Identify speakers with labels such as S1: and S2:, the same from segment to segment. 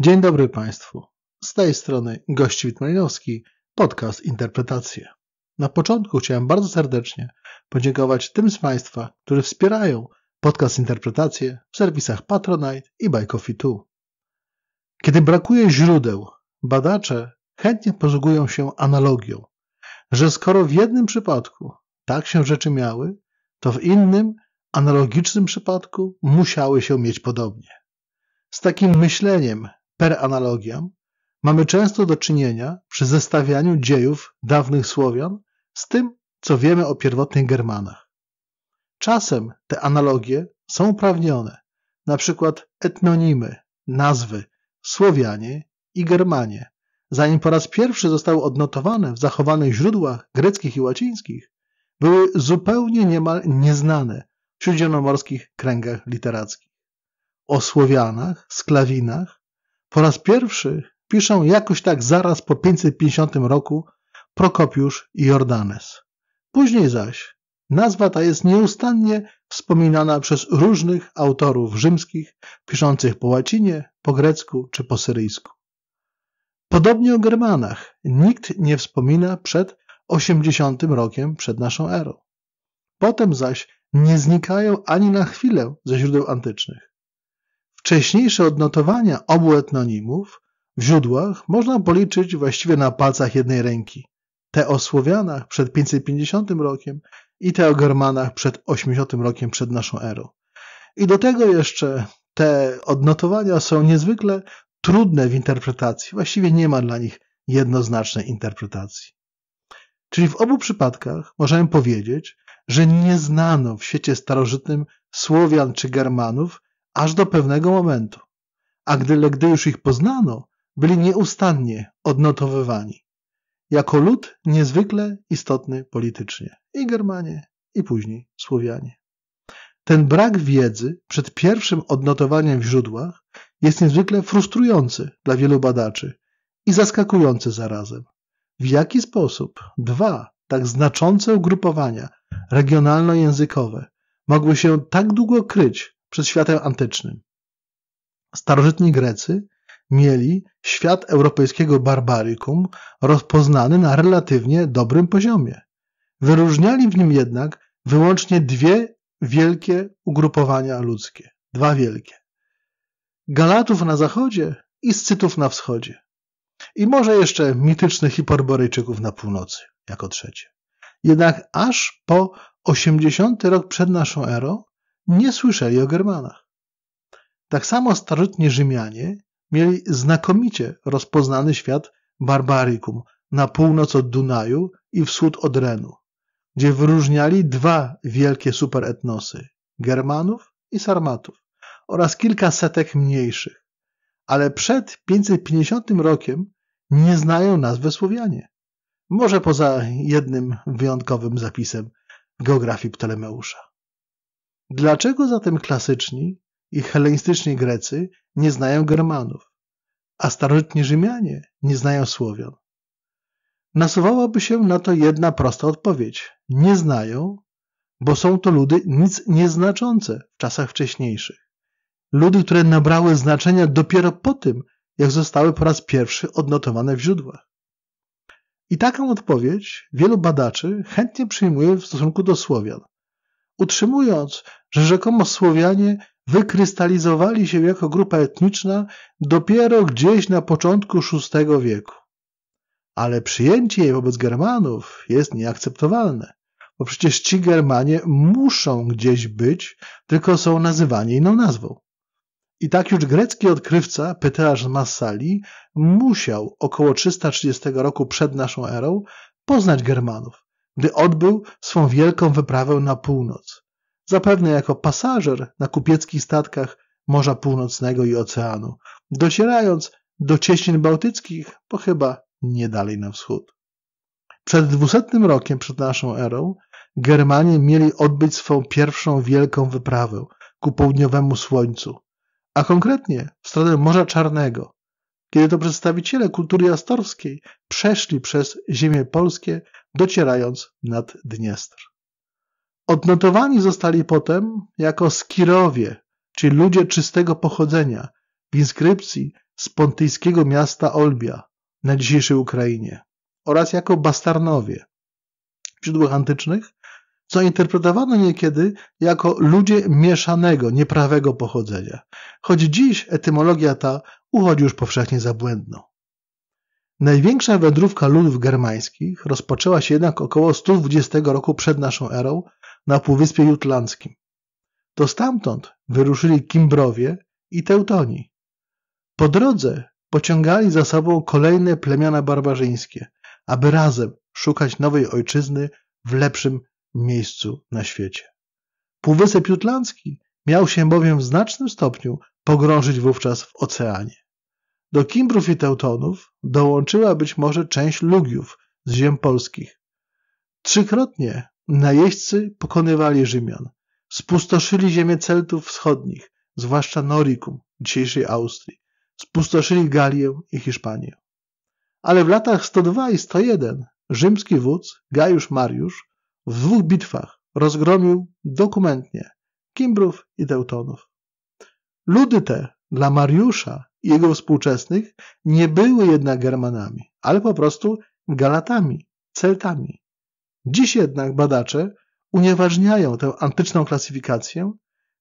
S1: Dzień dobry Państwu. Z tej strony gości Witmalinowski, podcast Interpretacje. Na początku chciałem bardzo serdecznie podziękować tym z Państwa, którzy wspierają podcast Interpretacje w serwisach Patronite i Buy Coffee 2. Kiedy brakuje źródeł, badacze chętnie posługują się analogią, że skoro w jednym przypadku tak się rzeczy miały, to w innym, analogicznym przypadku musiały się mieć podobnie. Z takim myśleniem per analogiam, mamy często do czynienia przy zestawianiu dziejów dawnych Słowian z tym, co wiemy o pierwotnych Germanach. Czasem te analogie są uprawnione, na przykład etnonimy, nazwy Słowianie i Germanie, zanim po raz pierwszy zostały odnotowane w zachowanych źródłach greckich i łacińskich, były zupełnie niemal nieznane w śródziemnomorskich kręgach literackich. O Słowianach, Sklawinach po raz pierwszy piszą jakoś tak zaraz po 550 roku Prokopiusz i Jordanes. Później zaś nazwa ta jest nieustannie wspominana przez różnych autorów rzymskich piszących po łacinie, po grecku czy po syryjsku. Podobnie o Germanach nikt nie wspomina przed 80 rokiem przed naszą erą. Potem zaś nie znikają ani na chwilę ze źródeł antycznych. Wcześniejsze odnotowania obu etnonimów w źródłach można policzyć właściwie na palcach jednej ręki. Te o Słowianach przed 550 rokiem i te o Germanach przed 80 rokiem przed naszą erą. I do tego jeszcze te odnotowania są niezwykle trudne w interpretacji. Właściwie nie ma dla nich jednoznacznej interpretacji. Czyli w obu przypadkach możemy powiedzieć, że nie znano w świecie starożytnym Słowian czy Germanów aż do pewnego momentu, a gdy, gdy już ich poznano, byli nieustannie odnotowywani. Jako lud niezwykle istotny politycznie. I Germanie, i później Słowianie. Ten brak wiedzy przed pierwszym odnotowaniem w źródłach jest niezwykle frustrujący dla wielu badaczy i zaskakujący zarazem. W jaki sposób dwa tak znaczące ugrupowania regionalno-językowe mogły się tak długo kryć przed światem antycznym. Starożytni Grecy mieli świat europejskiego barbarikum rozpoznany na relatywnie dobrym poziomie. Wyróżniali w nim jednak wyłącznie dwie wielkie ugrupowania ludzkie. Dwa wielkie. Galatów na zachodzie i Scytów na wschodzie. I może jeszcze mitycznych Hiperborejczyków na północy, jako trzecie. Jednak aż po 80. rok przed naszą erą nie słyszeli o Germanach. Tak samo starożytni Rzymianie mieli znakomicie rozpoznany świat barbarikum na północ od Dunaju i wschód od Renu, gdzie wyróżniali dwa wielkie superetnosy Germanów i Sarmatów oraz kilka setek mniejszych. Ale przed 550 rokiem nie znają nazwy Słowianie. Może poza jednym wyjątkowym zapisem geografii Ptolemeusza. Dlaczego zatem klasyczni i helenistyczni Grecy nie znają Germanów, a starożytni Rzymianie nie znają Słowian? Nasuwałaby się na to jedna prosta odpowiedź. Nie znają, bo są to ludy nic nieznaczące w czasach wcześniejszych. Ludy, które nabrały znaczenia dopiero po tym, jak zostały po raz pierwszy odnotowane w źródłach. I taką odpowiedź wielu badaczy chętnie przyjmuje w stosunku do Słowian, utrzymując, że rzekomo Słowianie wykrystalizowali się jako grupa etniczna dopiero gdzieś na początku VI wieku. Ale przyjęcie jej wobec Germanów jest nieakceptowalne, bo przecież ci Germanie muszą gdzieś być, tylko są nazywani inną nazwą. I tak już grecki odkrywca Pyteasz z Massali musiał około 330 roku przed naszą erą poznać Germanów, gdy odbył swą wielką wyprawę na północ, zapewne jako pasażer na kupieckich statkach Morza Północnego i Oceanu, docierając do cieśnin bałtyckich, bo chyba nie dalej na wschód. Przed dwusetnym rokiem przed naszą erą Germanie mieli odbyć swą pierwszą wielką wyprawę ku południowemu słońcu, a konkretnie w stronę Morza Czarnego, kiedy to przedstawiciele kultury astorskiej przeszli przez ziemię polskie docierając nad Dniestr. Odnotowani zostali potem jako Skirowie, czyli ludzie czystego pochodzenia, w inskrypcji z pontyjskiego miasta Olbia na dzisiejszej Ukrainie oraz jako Bastarnowie w źródłach antycznych, co interpretowano niekiedy jako ludzie mieszanego, nieprawego pochodzenia, choć dziś etymologia ta uchodzi już powszechnie za błędną. Największa wędrówka ludów germańskich rozpoczęła się jednak około 120 roku przed naszą erą na Półwyspie Jutlandzkim. To stamtąd wyruszyli Kimbrowie i Teutoni. Po drodze pociągali za sobą kolejne plemiona barbarzyńskie, aby razem szukać nowej ojczyzny w lepszym miejscu na świecie. Półwysep Jutlandzki miał się bowiem w znacznym stopniu pogrążyć wówczas w oceanie. Do Kimbrów i Teutonów dołączyła być może część Lugiów z ziem polskich. Trzykrotnie najeźdźcy pokonywali Rzymian, spustoszyli ziemię Celtów wschodnich, zwłaszcza Noricum, dzisiejszej Austrii, spustoszyli Galię i Hiszpanię. Ale w latach 102 i 101 rzymski wódz Gajusz Mariusz w dwóch bitwach rozgromił dokumentnie Kimbrów i Teutonów. Ludy te dla Mariusza jego współczesnych nie były jednak Germanami, ale po prostu Galatami, Celtami. Dziś jednak badacze unieważniają tę antyczną klasyfikację,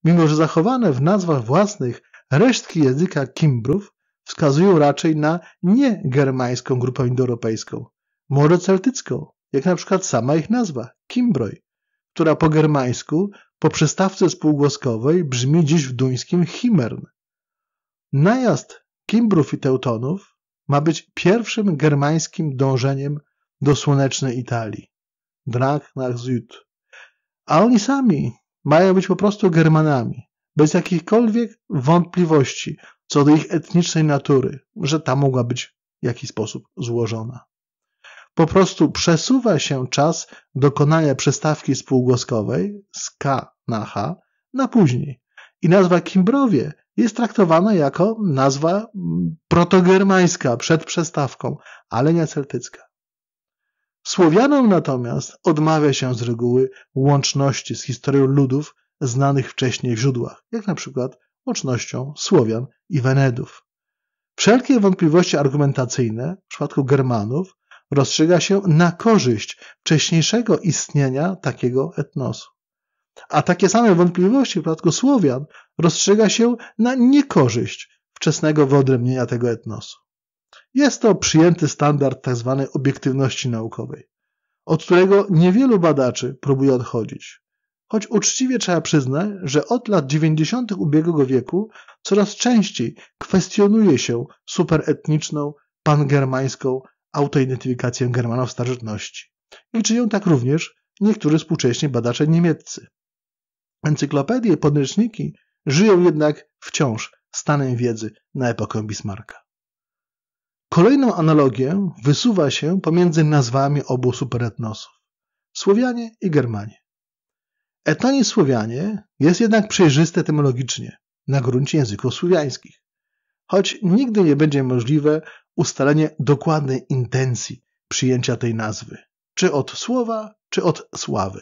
S1: mimo że zachowane w nazwach własnych resztki języka Kimbrów wskazują raczej na niegermańską grupę indoeuropejską, może celtycką, jak na przykład sama ich nazwa Kimbroj, która po germańsku po przystawce spółgłoskowej brzmi dziś w duńskim Himern, Najazd Kimbrów i Teutonów ma być pierwszym germańskim dążeniem do słonecznej Italii. Drag nach Süd. A oni sami mają być po prostu Germanami, bez jakichkolwiek wątpliwości co do ich etnicznej natury, że ta mogła być w jakiś sposób złożona. Po prostu przesuwa się czas dokonania przestawki spółgłoskowej z K na H na później. I nazwa Kimbrowie jest traktowana jako nazwa mm, protogermańska przed przestawką, ale nie celtycka. Słowianom natomiast odmawia się z reguły łączności z historią ludów znanych wcześniej w źródłach, jak na przykład łącznością Słowian i Wenedów. Wszelkie wątpliwości argumentacyjne w przypadku Germanów rozstrzyga się na korzyść wcześniejszego istnienia takiego etnosu. A takie same wątpliwości w przypadku Słowian rozstrzyga się na niekorzyść wczesnego wyodrębnienia tego etnosu. Jest to przyjęty standard tzw. Tak obiektywności naukowej, od którego niewielu badaczy próbuje odchodzić. Choć uczciwie trzeba przyznać, że od lat 90. ubiegłego wieku coraz częściej kwestionuje się superetniczną, pangermańską autoidentyfikację Germanów starożytności. I czynią tak również niektórzy współcześni badacze niemieccy. Encyklopedie i podręczniki Żyją jednak wciąż stanem wiedzy na epokę Bismarcka. Kolejną analogię wysuwa się pomiędzy nazwami obu superetnosów – Słowianie i Germanie. Etnonim Słowianie jest jednak przejrzyste etymologicznie na gruncie języków słowiańskich, choć nigdy nie będzie możliwe ustalenie dokładnej intencji przyjęcia tej nazwy, czy od słowa, czy od sławy.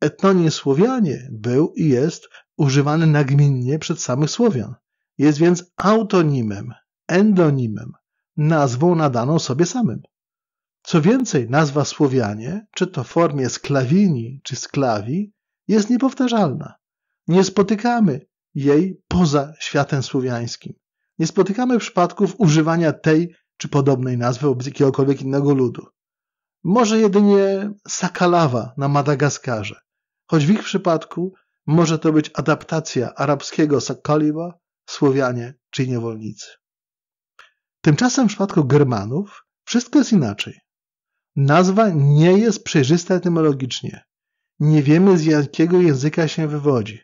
S1: Etnonim Słowianie był i jest używany nagminnie przed samych Słowian. Jest więc autonimem, endonimem, nazwą nadaną sobie samym. Co więcej, nazwa Słowianie, czy to w formie sklawini czy sklawi, jest niepowtarzalna. Nie spotykamy jej poza światem słowiańskim. Nie spotykamy przypadków używania tej czy podobnej nazwy wobec jakiegokolwiek innego ludu. Może jedynie sakalawa na Madagaskarze, choć w ich przypadku może to być adaptacja arabskiego sakaliwa, Słowianie czy niewolnicy. Tymczasem w przypadku Germanów wszystko jest inaczej. Nazwa nie jest przejrzysta etymologicznie. Nie wiemy z jakiego języka się wywodzi.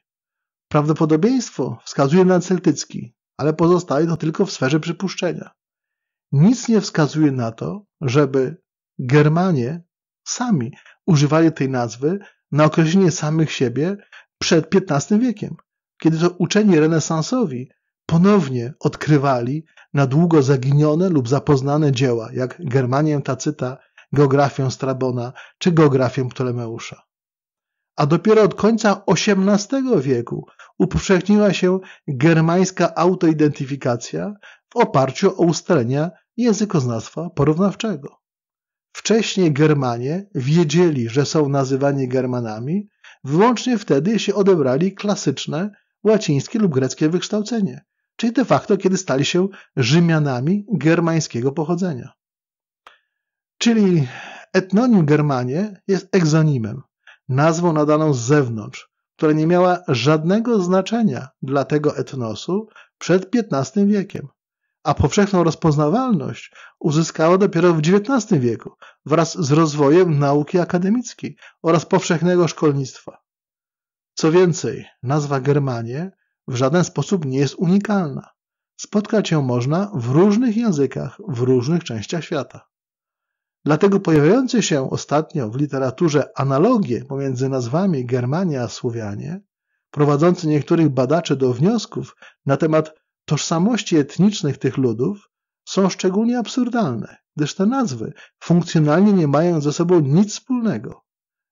S1: Prawdopodobieństwo wskazuje na celtycki, ale pozostaje to tylko w sferze przypuszczenia. Nic nie wskazuje na to, żeby Germanie sami używali tej nazwy na określenie samych siebie przed XV wiekiem, kiedy to uczeni renesansowi ponownie odkrywali na długo zaginione lub zapoznane dzieła, jak Germanię Tacyta, geografię Strabona czy geografię Ptolemeusza. A dopiero od końca XVIII wieku upowszechniła się germańska autoidentyfikacja w oparciu o ustalenia językoznawstwa porównawczego. Wcześniej Germanie wiedzieli, że są nazywani Germanami, wyłącznie wtedy, jeśli odebrali klasyczne łacińskie lub greckie wykształcenie, czyli de facto kiedy stali się Rzymianami germańskiego pochodzenia. Czyli etnonim Germanie jest egzonimem, nazwą nadaną z zewnątrz, która nie miała żadnego znaczenia dla tego etnosu przed XV wiekiem a powszechną rozpoznawalność uzyskała dopiero w XIX wieku wraz z rozwojem nauki akademickiej oraz powszechnego szkolnictwa. Co więcej, nazwa Germanie w żaden sposób nie jest unikalna. Spotkać ją można w różnych językach, w różnych częściach świata. Dlatego pojawiające się ostatnio w literaturze analogie pomiędzy nazwami Germania a Słowianie, prowadzące niektórych badaczy do wniosków na temat tożsamości etnicznych tych ludów są szczególnie absurdalne, gdyż te nazwy funkcjonalnie nie mają ze sobą nic wspólnego.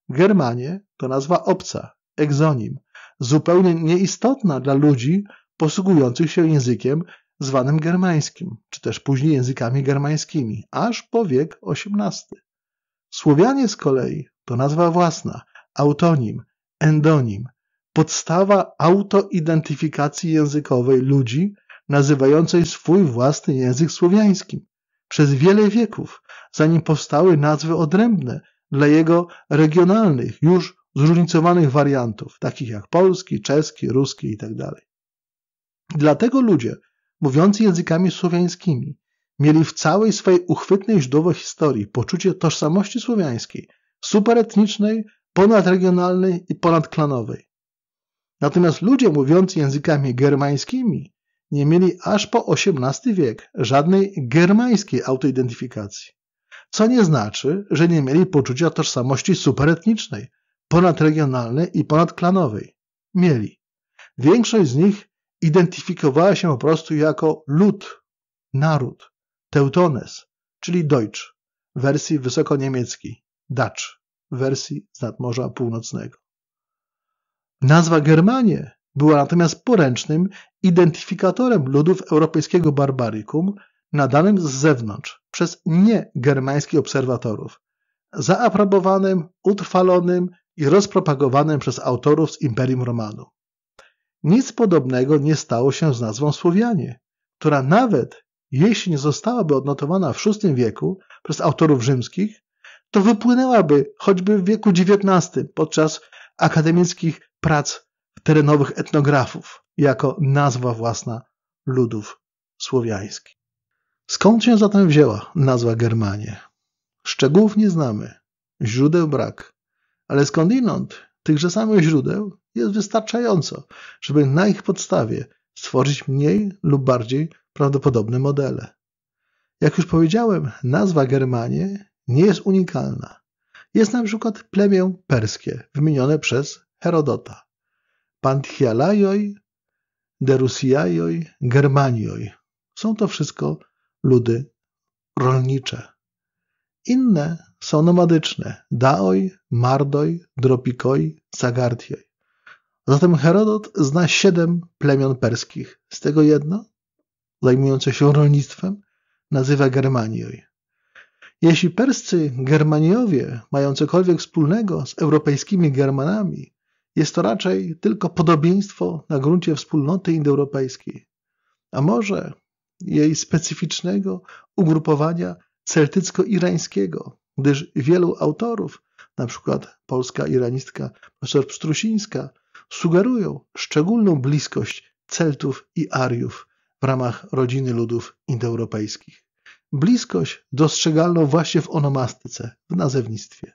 S1: Germanie to nazwa obca, egzonim, zupełnie nieistotna dla ludzi posługujących się językiem zwanym germańskim, czy też później językami germańskimi, aż po wiek XVIII. Słowianie z kolei to nazwa własna, autonim, endonim, podstawa autoidentyfikacji językowej ludzi nazywającej swój własny język słowiańskim. Przez wiele wieków, zanim powstały nazwy odrębne dla jego regionalnych, już zróżnicowanych wariantów, takich jak polski, czeski, ruski itd. Tak Dlatego ludzie, mówiący językami słowiańskimi, mieli w całej swej uchwytnej źródłowej historii poczucie tożsamości słowiańskiej, superetnicznej, ponadregionalnej i ponadklanowej. Natomiast ludzie mówiący językami germańskimi nie mieli aż po XVIII wiek żadnej germańskiej autoidentyfikacji, co nie znaczy, że nie mieli poczucia tożsamości superetnicznej, ponadregionalnej i ponadklanowej. Mieli. Większość z nich identyfikowała się po prostu jako lud, naród, teutones, czyli Deutsch, wersji wysokoniemieckiej, Dutch, wersji z nadmorza północnego. Nazwa Germanie była natomiast poręcznym identyfikatorem ludów europejskiego barbarikum nadanym z zewnątrz przez nie-germańskich obserwatorów, zaaprobowanym, utrwalonym i rozpropagowanym przez autorów z Imperium Romanu. Nic podobnego nie stało się z nazwą Słowianie, która nawet jeśli nie zostałaby odnotowana w VI wieku przez autorów rzymskich, to wypłynęłaby choćby w wieku XIX podczas akademickich prac terenowych etnografów jako nazwa własna ludów słowiańskich. Skąd się zatem wzięła nazwa Germanie? Szczegółów nie znamy, źródeł brak, ale skądinąd tychże samych źródeł jest wystarczająco, żeby na ich podstawie stworzyć mniej lub bardziej prawdopodobne modele. Jak już powiedziałem, nazwa Germanie nie jest unikalna. Jest na przykład plemię perskie, wymienione przez Herodota. Panthialajoj, Derusiajoj, Germanioj. Są to wszystko ludy rolnicze. Inne są nomadyczne Daoj, Mardoj, Dropikoj, Zagartioj. Zatem Herodot zna siedem plemion perskich. Z tego jedno, zajmujące się rolnictwem, nazywa Germanioj. Jeśli perscy Germaniowie mają cokolwiek wspólnego z europejskimi Germanami, jest to raczej tylko podobieństwo na gruncie wspólnoty indoeuropejskiej, a może jej specyficznego ugrupowania celtycko-irańskiego, gdyż wielu autorów, np. polska iranistka profesor Pstrusińska, sugerują szczególną bliskość Celtów i Ariów w ramach rodziny ludów indoeuropejskich. Bliskość dostrzegalną właśnie w onomastyce, w nazewnictwie.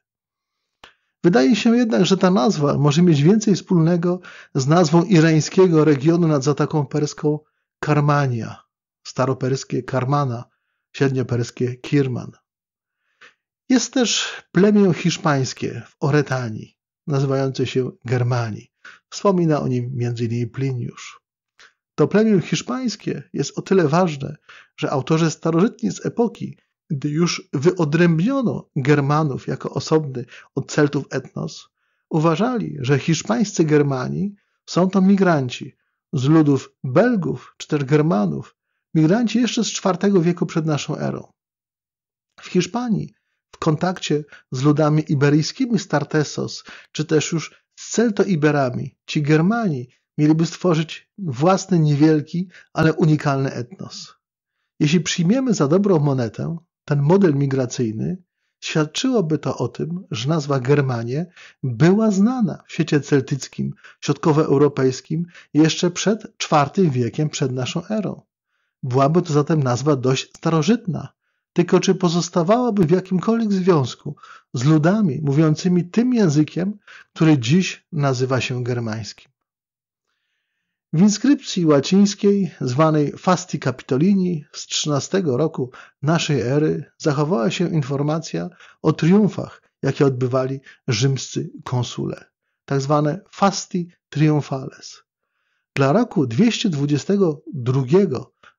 S1: Wydaje się jednak, że ta nazwa może mieć więcej wspólnego z nazwą irańskiego regionu nad Zatoką Perską Karmania, staroperskie Karmana, średnioperskie Kirman. Jest też plemię hiszpańskie w Oretanii, nazywające się Germani. Wspomina o nim m.in. Pliniusz. To plemię hiszpańskie jest o tyle ważne, że autorzy starożytni z epoki gdy już wyodrębniono Germanów jako osobny od Celtów etnos, uważali, że hiszpańscy Germani są to migranci z ludów Belgów czy też Germanów, migranci jeszcze z IV wieku przed naszą erą. W Hiszpanii w kontakcie z ludami iberyjskimi Startesos, czy też już z Celto-Iberami, ci Germani mieliby stworzyć własny niewielki, ale unikalny etnos. Jeśli przyjmiemy za dobrą monetę, ten model migracyjny, świadczyłoby to o tym, że nazwa Germanie była znana w świecie celtyckim, środkowoeuropejskim jeszcze przed IV wiekiem, przed naszą erą. Byłaby to zatem nazwa dość starożytna. Tylko czy pozostawałaby w jakimkolwiek związku z ludami mówiącymi tym językiem, który dziś nazywa się germańskim? W inskrypcji łacińskiej zwanej Fasti Capitolini z XIII roku naszej ery zachowała się informacja o triumfach, jakie odbywali rzymscy konsule, tak zwane Fasti Triumphales. Dla roku 222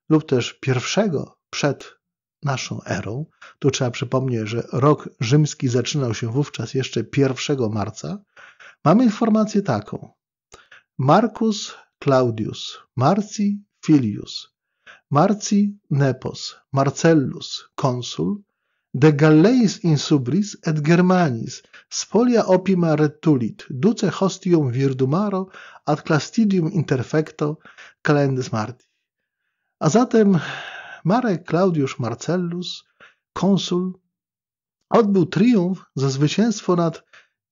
S1: lub też pierwszego przed naszą erą, tu trzeba przypomnieć, że rok rzymski zaczynał się wówczas jeszcze 1 marca, mamy informację taką. Markus Claudius, Marci Filius, Marci Nepos, Marcellus, konsul, de Galleis insubris et Germanis, spolia opima retulit, duce hostium virdumaro ad clastidium interfecto calendis Marti. A zatem Marek Claudius Marcellus, konsul, odbył triumf za zwycięstwo nad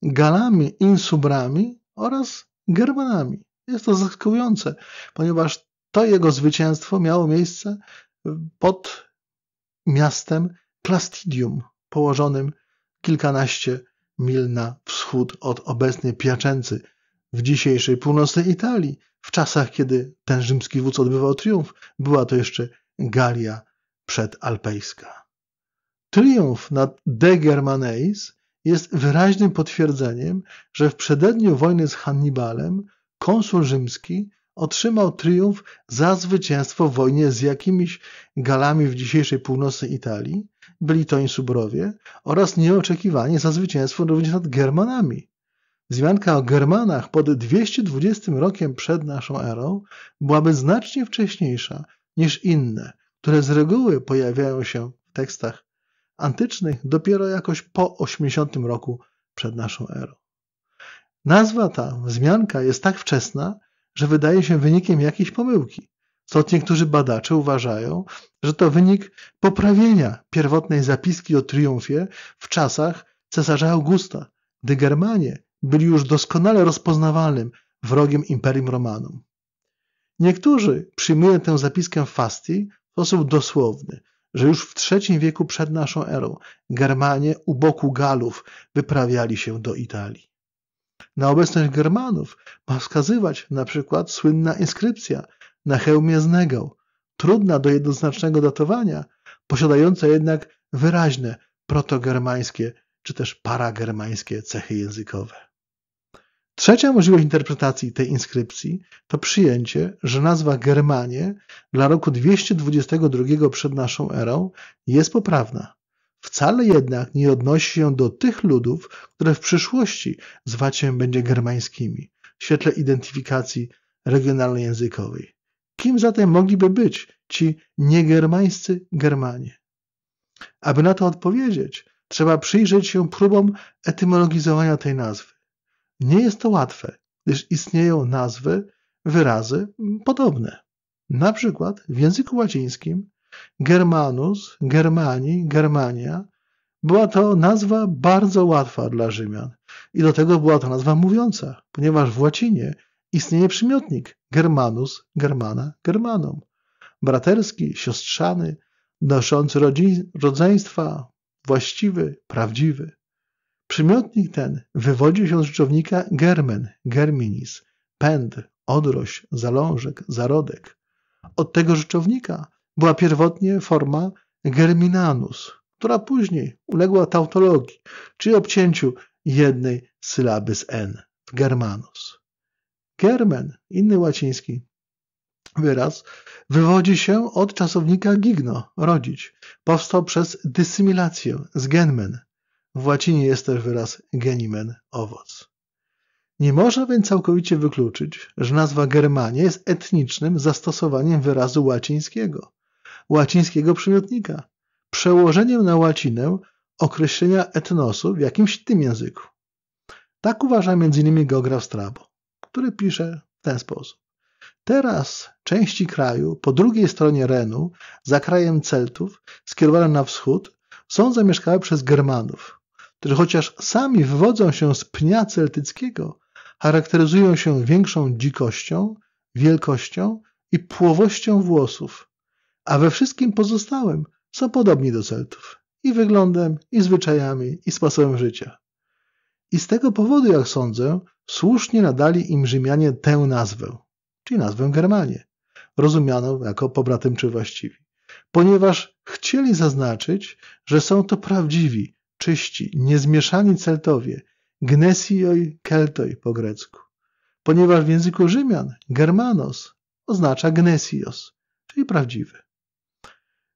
S1: Galami insubrami oraz Germanami. Jest to zaskakujące, ponieważ to jego zwycięstwo miało miejsce y, pod miastem Plastidium, położonym kilkanaście mil na wschód od obecnej Piaczęcy w dzisiejszej północnej Italii. W czasach, kiedy ten rzymski wódz odbywał triumf, była to jeszcze Galia przedalpejska. Triumf nad De Germaneis jest wyraźnym potwierdzeniem, że w przededniu wojny z Hannibalem konsul rzymski otrzymał triumf za zwycięstwo w wojnie z jakimiś Galami w dzisiejszej północnej Italii, byli to insubrowie, oraz nieoczekiwanie za zwycięstwo również nad Germanami. Zmianka o Germanach pod 220 rokiem przed naszą erą byłaby znacznie wcześniejsza niż inne, które z reguły pojawiają się w tekstach antycznych dopiero jakoś po 80 roku przed naszą erą. Nazwa ta, wzmianka, jest tak wczesna, że wydaje się wynikiem jakiejś pomyłki. Stąd niektórzy badacze uważają, że to wynik poprawienia pierwotnej zapiski o triumfie w czasach cesarza Augusta, gdy Germanie byli już doskonale rozpoznawalnym wrogiem Imperium Romanum. Niektórzy przyjmują tę zapiskę Fastii w sposób dosłowny, że już w III wieku przed naszą erą Germanie u boku Galów wyprawiali się do Italii. Na obecność Germanów ma wskazywać na przykład słynna inskrypcja na hełmie Znego, trudna do jednoznacznego datowania, posiadająca jednak wyraźne protogermańskie czy też paragermańskie cechy językowe. Trzecia możliwość interpretacji tej inskrypcji to przyjęcie, że nazwa Germanie dla roku 222 przed naszą erą jest poprawna. Wcale jednak nie odnosi się do tych ludów, które w przyszłości zwać się będzie germańskimi, w świetle identyfikacji regionalno-językowej. Kim zatem mogliby być ci niegermańscy Germanie? Aby na to odpowiedzieć, trzeba przyjrzeć się próbom etymologizowania tej nazwy. Nie jest to łatwe, gdyż istnieją nazwy, wyrazy podobne. Na przykład w języku łacińskim Germanus, Germani, Germania. Była to nazwa bardzo łatwa dla Rzymian. I do tego była to nazwa mówiąca, ponieważ w łacinie istnieje przymiotnik Germanus, Germana, Germanum. Braterski, siostrzany, noszący rodzeństwa, właściwy, prawdziwy. Przymiotnik ten wywodził się z rzeczownika germen, germinis, pęd, odroś, zalążek, zarodek. Od tego rzeczownika była pierwotnie forma germinanus, która później uległa tautologii, czyli obcięciu jednej sylaby z n w germanus. Germen, inny łaciński wyraz, wywodzi się od czasownika gigno, rodzić. Powstał przez dysymilację z genmen. W łacinie jest też wyraz genimen, owoc. Nie można więc całkowicie wykluczyć, że nazwa Germania jest etnicznym zastosowaniem wyrazu łacińskiego łacińskiego przymiotnika, przełożeniem na łacinę określenia etnosu w jakimś tym języku. Tak uważa m.in. geograf Strabo, który pisze w ten sposób. Teraz części kraju po drugiej stronie Renu, za krajem Celtów, skierowane na wschód, są zamieszkałe przez Germanów, którzy chociaż sami wywodzą się z pnia celtyckiego, charakteryzują się większą dzikością, wielkością i płowością włosów, a we wszystkim pozostałym są podobni do Celtów i wyglądem, i zwyczajami, i sposobem życia. I z tego powodu, jak sądzę, słusznie nadali im Rzymianie tę nazwę, czyli nazwę Germanie, rozumianą jako pobratymczy właściwi, ponieważ chcieli zaznaczyć, że są to prawdziwi, czyści, niezmieszani Celtowie, gnesioi keltoi po grecku, ponieważ w języku Rzymian germanos oznacza gnesios, czyli prawdziwy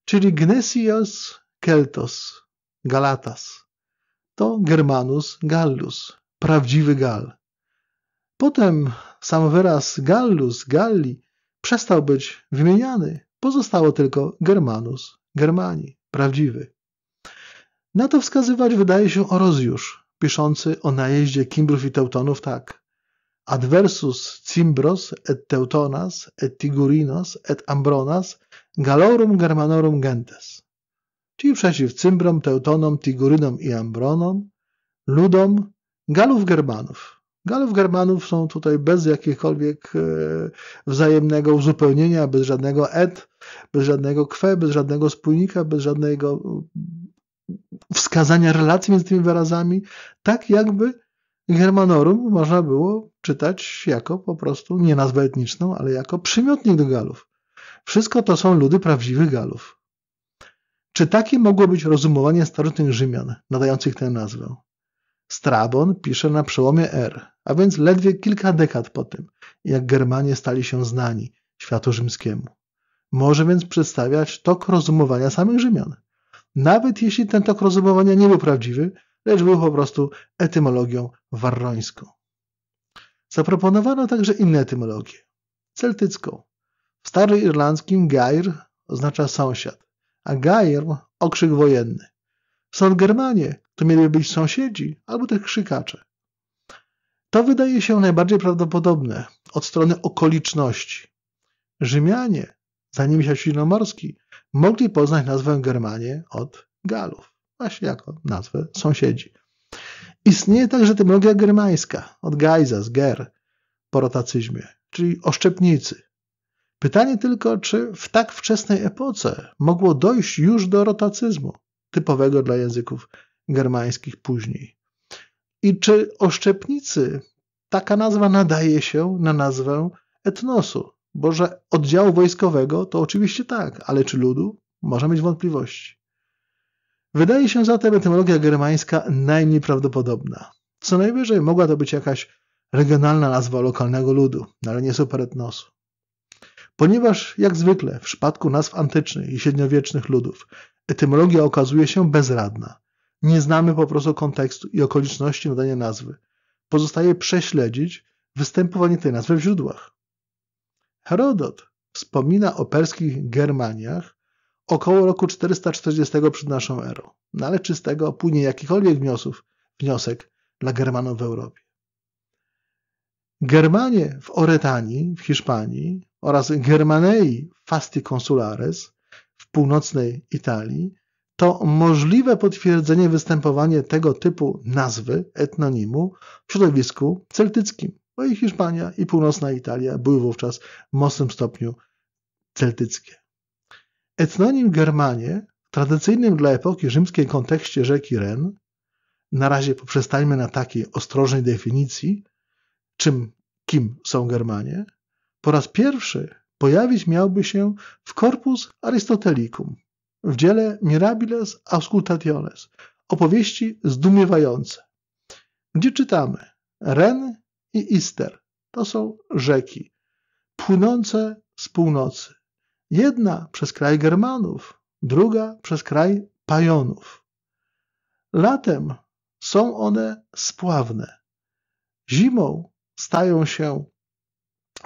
S1: czyli Gnesios Keltos, Galatas. To Germanus Gallus, prawdziwy Gal. Potem sam wyraz Gallus, Galli przestał być wymieniany. Pozostało tylko Germanus, Germani, prawdziwy. Na to wskazywać wydaje się Orozjusz, piszący o najeździe Kimbrów i Teutonów tak adversus cimbros et teutonas et tigurinos et ambronas galorum germanorum gentes. Ci przeciw cymbrom, teutonom, tigurynom i ambronom, ludom galów germanów. Galów germanów są tutaj bez jakiegokolwiek e, wzajemnego uzupełnienia, bez żadnego et, bez żadnego kwe, bez żadnego spójnika, bez żadnego mm, wskazania relacji między tymi wyrazami, tak jakby Germanorum można było czytać jako po prostu nie nazwę etniczną, ale jako przymiotnik do Galów. Wszystko to są ludy prawdziwych Galów. Czy takie mogło być rozumowanie starożytnych Rzymian, nadających tę nazwę? Strabon pisze na przełomie R, a więc ledwie kilka dekad po tym, jak Germanie stali się znani światu rzymskiemu. Może więc przedstawiać tok rozumowania samych Rzymian. Nawet jeśli ten tok rozumowania nie był prawdziwy, lecz był po prostu etymologią warrońską. Zaproponowano także inne etymologię, celtycką. W staroirlandzkim gair oznacza sąsiad, a gair okrzyk wojenny. Są Germanie, to mieli być sąsiedzi albo też krzykacze. To wydaje się najbardziej prawdopodobne od strony okoliczności. Rzymianie, zanim się śródnomorski, mogli poznać nazwę Germanie od Galów właśnie jako nazwę sąsiedzi. Istnieje także etymologia germańska, od geisa, z ger, po rotacyzmie, czyli oszczepnicy. Pytanie tylko, czy w tak wczesnej epoce mogło dojść już do rotacyzmu, typowego dla języków germańskich później. I czy oszczepnicy, taka nazwa nadaje się na nazwę etnosu, bo że oddziału wojskowego to oczywiście tak, ale czy ludu? Można mieć wątpliwości. Wydaje się zatem etymologia germańska najmniej prawdopodobna. Co najwyżej mogła to być jakaś regionalna nazwa lokalnego ludu, no ale nie superetnosu. Ponieważ, jak zwykle, w przypadku nazw antycznych i średniowiecznych ludów, etymologia okazuje się bezradna. Nie znamy po prostu kontekstu i okoliczności nadania nazwy. Pozostaje prześledzić występowanie tej nazwy w źródłach. Herodot wspomina o perskich Germaniach około roku 440 przed naszą erą. No ale czy z tego płynie jakikolwiek wniosów, wniosek dla Germanów w Europie? Germanie w Oretanii, w Hiszpanii oraz Germanei Fasti Consulares w północnej Italii to możliwe potwierdzenie występowania tego typu nazwy, etnonimu w środowisku celtyckim, bo i Hiszpania, i północna Italia były wówczas w mocnym stopniu celtyckie. Etnonim Germanie w tradycyjnym dla epoki rzymskiej kontekście rzeki Ren, na razie poprzestańmy na takiej ostrożnej definicji, czym, kim są Germanie, po raz pierwszy pojawić miałby się w Corpus Aristotelicum, w dziele Mirabiles Auscultationes, opowieści zdumiewające, gdzie czytamy Ren i Ister to są rzeki płynące z północy, Jedna przez kraj Germanów, druga przez kraj Pajonów. Latem są one spławne. Zimą stają się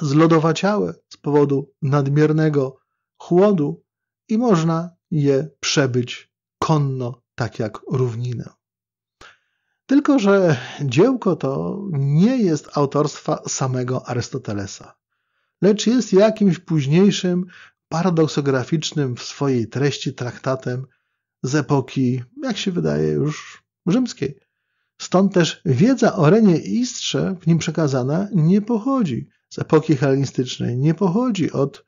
S1: zlodowaciałe z powodu nadmiernego chłodu i można je przebyć konno, tak jak równinę. Tylko, że dziełko to nie jest autorstwa samego Arystotelesa, lecz jest jakimś późniejszym paradoksograficznym w swojej treści traktatem z epoki, jak się wydaje, już rzymskiej. Stąd też wiedza o Renie i Istrze w nim przekazana nie pochodzi z epoki helenistycznej, nie pochodzi od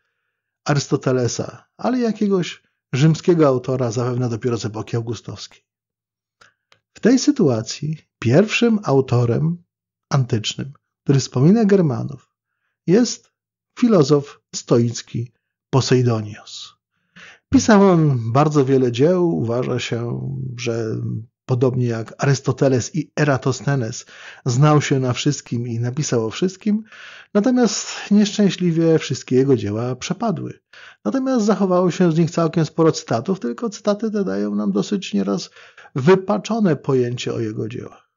S1: Arystotelesa, ale jakiegoś rzymskiego autora, zapewne dopiero z epoki augustowskiej. W tej sytuacji pierwszym autorem antycznym, który wspomina Germanów, jest filozof stoicki Poseidonios. Pisał on bardzo wiele dzieł. Uważa się, że podobnie jak Arystoteles i Eratosthenes, znał się na wszystkim i napisał o wszystkim, natomiast nieszczęśliwie wszystkie jego dzieła przepadły. Natomiast zachowało się z nich całkiem sporo cytatów, tylko cytaty te dają nam dosyć nieraz wypaczone pojęcie o jego dziełach.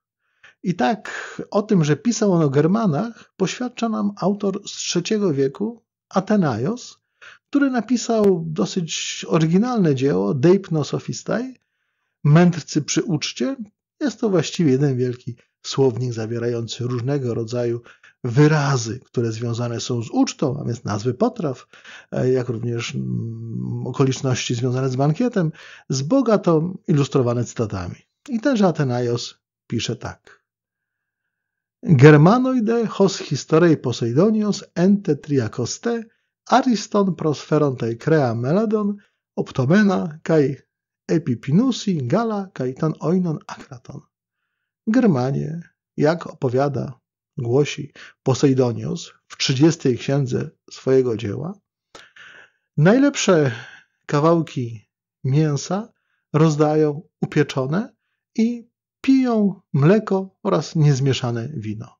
S1: I tak o tym, że pisał on o Germanach, poświadcza nam autor z III wieku, Atenajos, który napisał dosyć oryginalne dzieło Deipno Sophistai, Mędrcy przy uczcie. Jest to właściwie jeden wielki słownik zawierający różnego rodzaju wyrazy, które związane są z ucztą, a więc nazwy potraw, e, jak również mm, okoliczności związane z bankietem, z bogato ilustrowane cytatami. I tenże Atenaios pisze tak. Germanoide hos historiei Poseidonios ente triacoste Ariston prosferontai crea meladon, optomena kai epipinusi gala kai tan oinon akraton. Germanie, jak opowiada, głosi Poseidonius w trzydziestej księdze swojego dzieła, najlepsze kawałki mięsa rozdają upieczone i piją mleko oraz niezmieszane wino.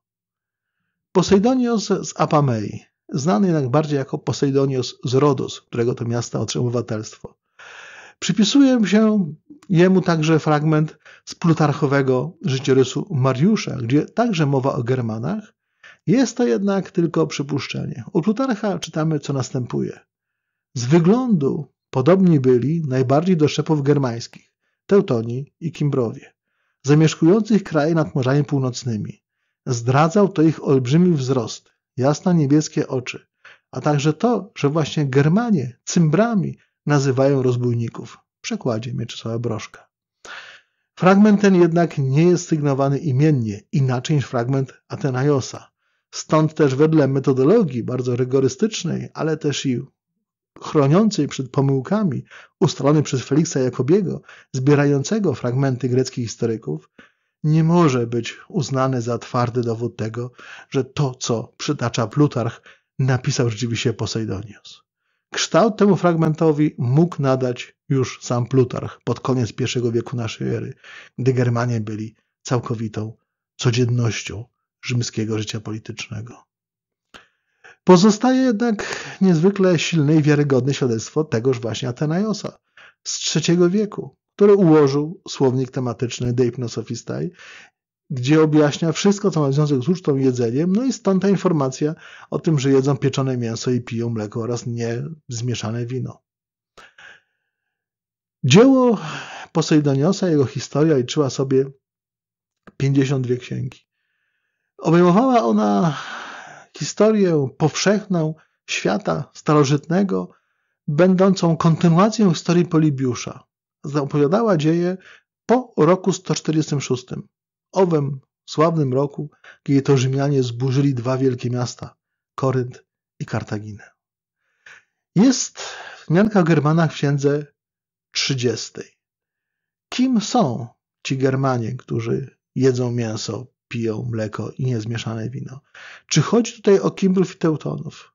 S1: Poseidonios z Apamei znany jednak bardziej jako Poseidonios z Rodos, którego to miasta otrzymał obywatelstwo. Przypisuje się jemu także fragment z plutarchowego życiorysu Mariusza, gdzie także mowa o Germanach. Jest to jednak tylko przypuszczenie. U Plutarcha czytamy, co następuje. Z wyglądu podobni byli najbardziej do szepów germańskich, Teutoni i Kimbrowie, zamieszkujących kraje nad Morzami Północnymi. Zdradzał to ich olbrzymi wzrost, jasno niebieskie oczy, a także to, że właśnie Germanie cymbrami nazywają rozbójników w przekładzie Mieczysława Broszka. Fragment ten jednak nie jest sygnowany imiennie, inaczej niż fragment Atenajosa. Stąd też wedle metodologii bardzo rygorystycznej, ale też i chroniącej przed pomyłkami, ustalonej przez Feliksa Jakobiego, zbierającego fragmenty greckich historyków, nie może być uznane za twardy dowód tego, że to, co przytacza Plutarch, napisał rzeczywiście Poseidonius. Kształt temu fragmentowi mógł nadać już sam Plutarch pod koniec I wieku naszej ery, gdy Germanie byli całkowitą codziennością rzymskiego życia politycznego. Pozostaje jednak niezwykle silne i wiarygodne świadectwo tegoż właśnie Atenajosa z III wieku, który ułożył słownik tematyczny Deipnosophistai, gdzie objaśnia wszystko, co ma związek z ucztą i jedzeniem, no i stąd ta informacja o tym, że jedzą pieczone mięso i piją mleko oraz niezmieszane wino. Dzieło Posejdoniosa, jego historia liczyła sobie 52 księgi. Obejmowała ona historię powszechną świata starożytnego, będącą kontynuacją historii Polibiusza zapowiadała dzieje po roku 146. Owym sławnym roku, kiedy to Rzymianie zburzyli dwa wielkie miasta Korynt i Kartaginę. Jest wzmianka o Germanach w księdze 30. Kim są ci Germanie, którzy jedzą mięso, piją mleko i niezmieszane wino? Czy chodzi tutaj o Kimbrów i Teutonów?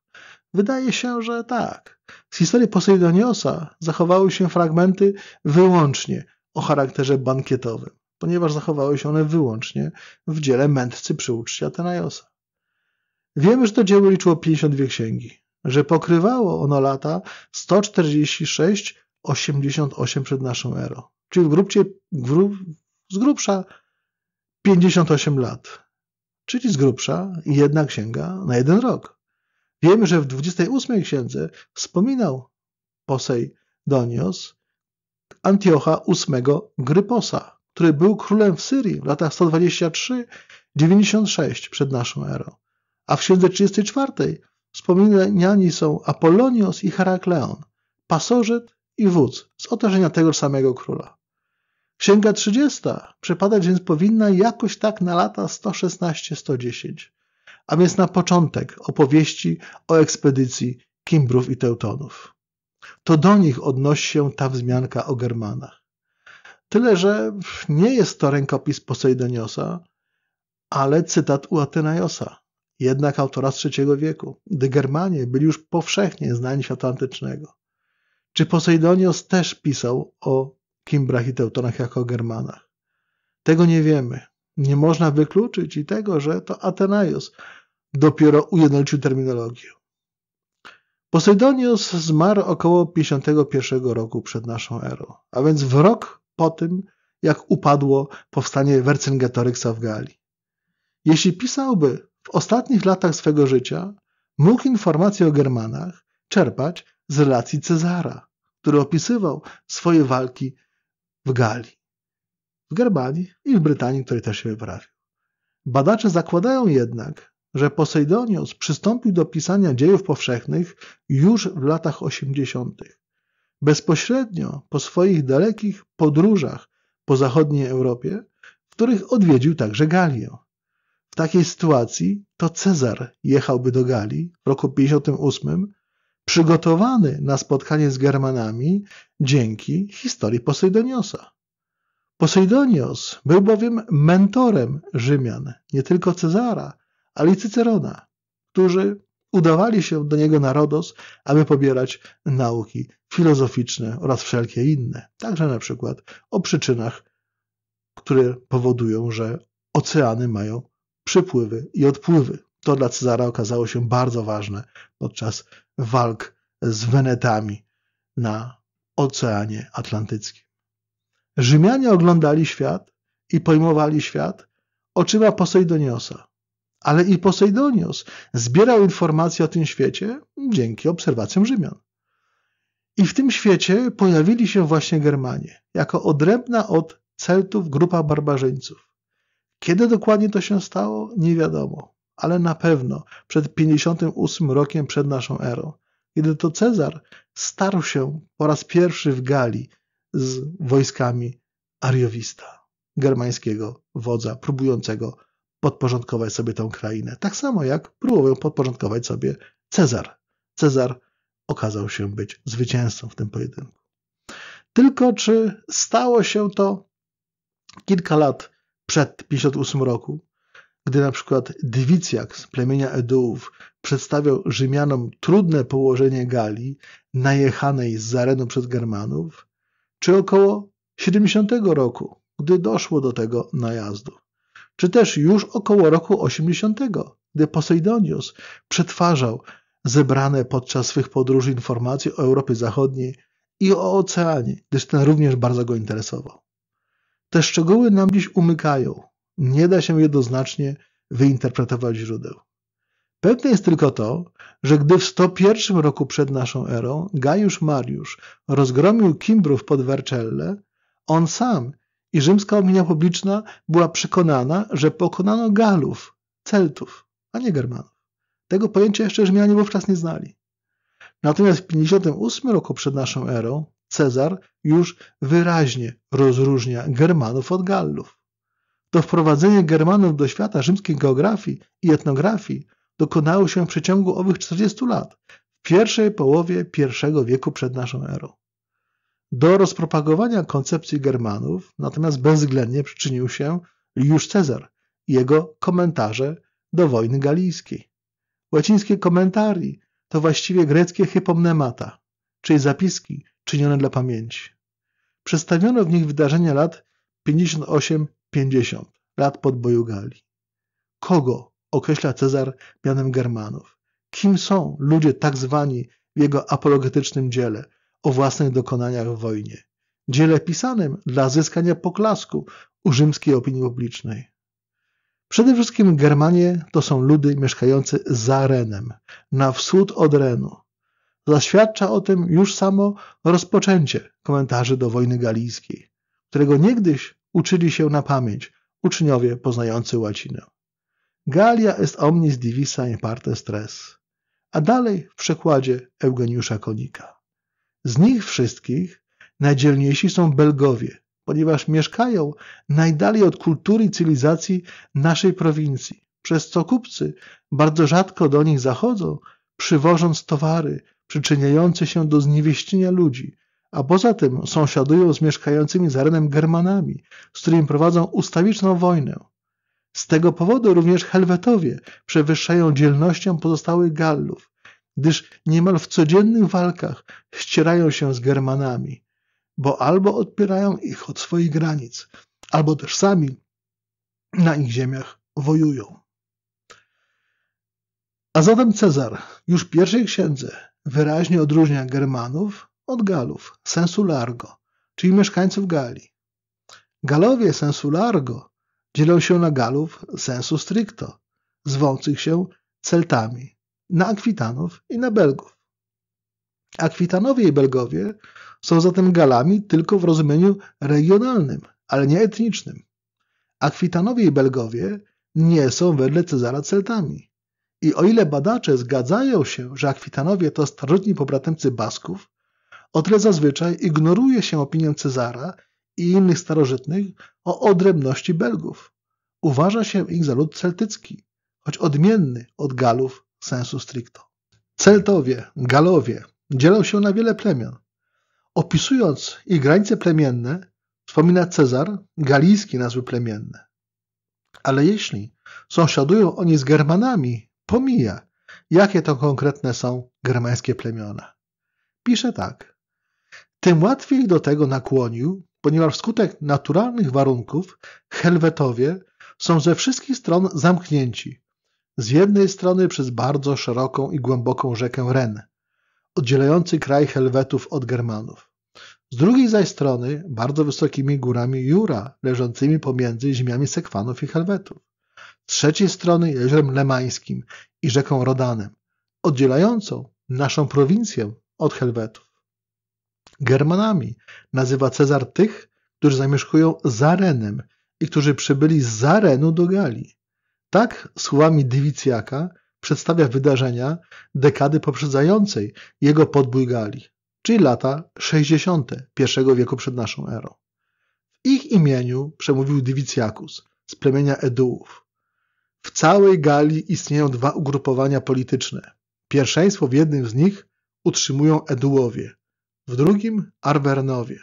S1: Wydaje się, że tak. Z historii Posejdoniosa zachowały się fragmenty wyłącznie o charakterze bankietowym, ponieważ zachowały się one wyłącznie w dziele mędrcy przy uczcie Atenajosa. Wiemy, że to dzieło liczyło 52 księgi, że pokrywało ono lata 146-88 przed naszą erą, czyli w grubcie, z grubsza 58 lat, czyli z grubsza jedna księga na jeden rok. Wiemy, że w 28 księdze wspominał Donios Antiocha VIII Gryposa, który był królem w Syrii w latach 123-96 przed naszą erą. A w księdze 34 wspominani są Apollonios i Herakleon, pasożyt i wódz z otoczenia tego samego króla. Księga 30 przypadać więc powinna jakoś tak na lata 116-110 a więc na początek opowieści o ekspedycji Kimbrów i Teutonów. To do nich odnosi się ta wzmianka o Germanach. Tyle, że nie jest to rękopis Posejdoniosa, ale cytat u Atenajosa, jednak autora z III wieku, gdy Germanie byli już powszechnie znani świata antycznego. Czy Posejdonios też pisał o Kimbrach i Teutonach jako o Germanach? Tego nie wiemy. Nie można wykluczyć i tego, że to Atenajos dopiero ujednolicił terminologię. Poseidonius zmarł około 51 roku przed naszą erą, a więc w rok po tym, jak upadło powstanie Vercingetorixa w Galii. Jeśli pisałby w ostatnich latach swego życia, mógł informacje o Germanach czerpać z relacji Cezara, który opisywał swoje walki w Galii, w Germanii i w Brytanii, której też się wyprawił. Badacze zakładają jednak, że Poseidonios przystąpił do pisania dziejów powszechnych już w latach osiemdziesiątych. Bezpośrednio po swoich dalekich podróżach po zachodniej Europie, w których odwiedził także Galię. W takiej sytuacji to Cezar jechałby do Galii w roku 58, przygotowany na spotkanie z Germanami dzięki historii Posejdoniosa. Posejdonios był bowiem mentorem Rzymian, nie tylko Cezara, ale i Cycerona, którzy udawali się do niego na Rodos, aby pobierać nauki filozoficzne oraz wszelkie inne, także na przykład o przyczynach, które powodują, że oceany mają przypływy i odpływy. To dla Cezara okazało się bardzo ważne podczas walk z Wenetami na Oceanie Atlantyckim. Rzymianie oglądali świat i pojmowali świat oczyma Posejdoniosa, ale i Poseidonios zbierał informacje o tym świecie dzięki obserwacjom Rzymian. I w tym świecie pojawili się właśnie Germanie, jako odrębna od Celtów grupa barbarzyńców. Kiedy dokładnie to się stało, nie wiadomo, ale na pewno przed 58 rokiem przed naszą erą, kiedy to Cezar starł się po raz pierwszy w Galii z wojskami Ariowista, germańskiego wodza próbującego podporządkować sobie tą krainę. Tak samo jak próbował podporządkować sobie Cezar. Cezar okazał się być zwycięzcą w tym pojedynku. Tylko czy stało się to kilka lat przed 58 roku, gdy na przykład Dywicjak z plemienia Edułów przedstawiał Rzymianom trudne położenie Galii, najechanej z arenu przez Germanów, czy około 70 roku, gdy doszło do tego najazdu czy też już około roku 80, gdy Poseidonius przetwarzał zebrane podczas swych podróży informacje o Europie Zachodniej i o oceanie, gdyż ten również bardzo go interesował. Te szczegóły nam dziś umykają. Nie da się jednoznacznie wyinterpretować źródeł. Pewne jest tylko to, że gdy w 101 roku przed naszą erą Gajusz Mariusz rozgromił Kimbrów pod Werczelle, on sam i rzymska opinia publiczna była przekonana, że pokonano Galów, Celtów, a nie Germanów. Tego pojęcia jeszcze Rzymianie wówczas nie znali. Natomiast w 58 roku przed naszą erą Cezar już wyraźnie rozróżnia Germanów od Gallów. To wprowadzenie Germanów do świata rzymskiej geografii i etnografii dokonało się w przeciągu owych 40 lat, w pierwszej połowie I wieku przed naszą erą. Do rozpropagowania koncepcji Germanów natomiast bezwzględnie przyczynił się Juliusz Cezar i jego komentarze do wojny galijskiej. Łacińskie komentarii to właściwie greckie hypomnemata, czyli zapiski czynione dla pamięci. Przedstawiono w nich wydarzenia lat 58-50, lat podboju Galii. Kogo określa Cezar mianem Germanów? Kim są ludzie tak zwani w jego apologetycznym dziele – o własnych dokonaniach w wojnie, dziele pisanym dla zyskania poklasku u rzymskiej opinii publicznej. Przede wszystkim Germanie to są ludy mieszkające za Renem, na wschód od Renu. Zaświadcza o tym już samo rozpoczęcie komentarzy do wojny galijskiej, którego niegdyś uczyli się na pamięć uczniowie poznający łacinę. Galia est omnis divisa in parte stres. A dalej w przekładzie Eugeniusza Konika. Z nich wszystkich najdzielniejsi są Belgowie, ponieważ mieszkają najdalej od kultury i cywilizacji naszej prowincji, przez co kupcy bardzo rzadko do nich zachodzą, przywożąc towary przyczyniające się do zniewieścienia ludzi, a poza tym sąsiadują z mieszkającymi za Renem Germanami, z którymi prowadzą ustawiczną wojnę. Z tego powodu również Helwetowie przewyższają dzielnością pozostałych Gallów, gdyż niemal w codziennych walkach ścierają się z Germanami, bo albo odpierają ich od swoich granic, albo też sami na ich ziemiach wojują. A zatem Cezar już w pierwszej księdze wyraźnie odróżnia Germanów od Galów, sensu largo, czyli mieszkańców Galii. Galowie sensu largo dzielą się na Galów sensu stricto, zwących się Celtami, na Akwitanów i na Belgów. Akwitanowie i Belgowie są zatem Galami tylko w rozumieniu regionalnym, ale nie etnicznym. Akwitanowie i Belgowie nie są wedle Cezara Celtami. I o ile badacze zgadzają się, że Akwitanowie to starożytni pobratymcy Basków, o tyle zazwyczaj ignoruje się opinię Cezara i innych starożytnych o odrębności Belgów. Uważa się ich za lud celtycki, choć odmienny od Galów sensu stricto. Celtowie, Galowie dzielą się na wiele plemion. Opisując ich granice plemienne, wspomina Cezar galijskie nazwy plemienne. Ale jeśli sąsiadują oni z Germanami, pomija, jakie to konkretne są germańskie plemiona. Pisze tak. Tym łatwiej do tego nakłonił, ponieważ wskutek naturalnych warunków Helwetowie są ze wszystkich stron zamknięci, z jednej strony przez bardzo szeroką i głęboką rzekę Ren, oddzielający kraj Helwetów od Germanów. Z drugiej zaś strony bardzo wysokimi górami Jura, leżącymi pomiędzy ziemiami Sekwanów i Helwetów. Z trzeciej strony jeziorem Lemańskim i rzeką Rodanem, oddzielającą naszą prowincję od Helwetów. Germanami nazywa Cezar tych, którzy zamieszkują Zarenem i którzy przybyli z Zarenu do Galii. Tak słowami Dywicjaka przedstawia wydarzenia dekady poprzedzającej jego podbój Galii, czyli lata 60. I wieku przed naszą erą. W ich imieniu przemówił Dywicjakus z plemienia Edułów. W całej Galii istnieją dwa ugrupowania polityczne. Pierwszeństwo w jednym z nich utrzymują Edułowie, w drugim Arwernowie.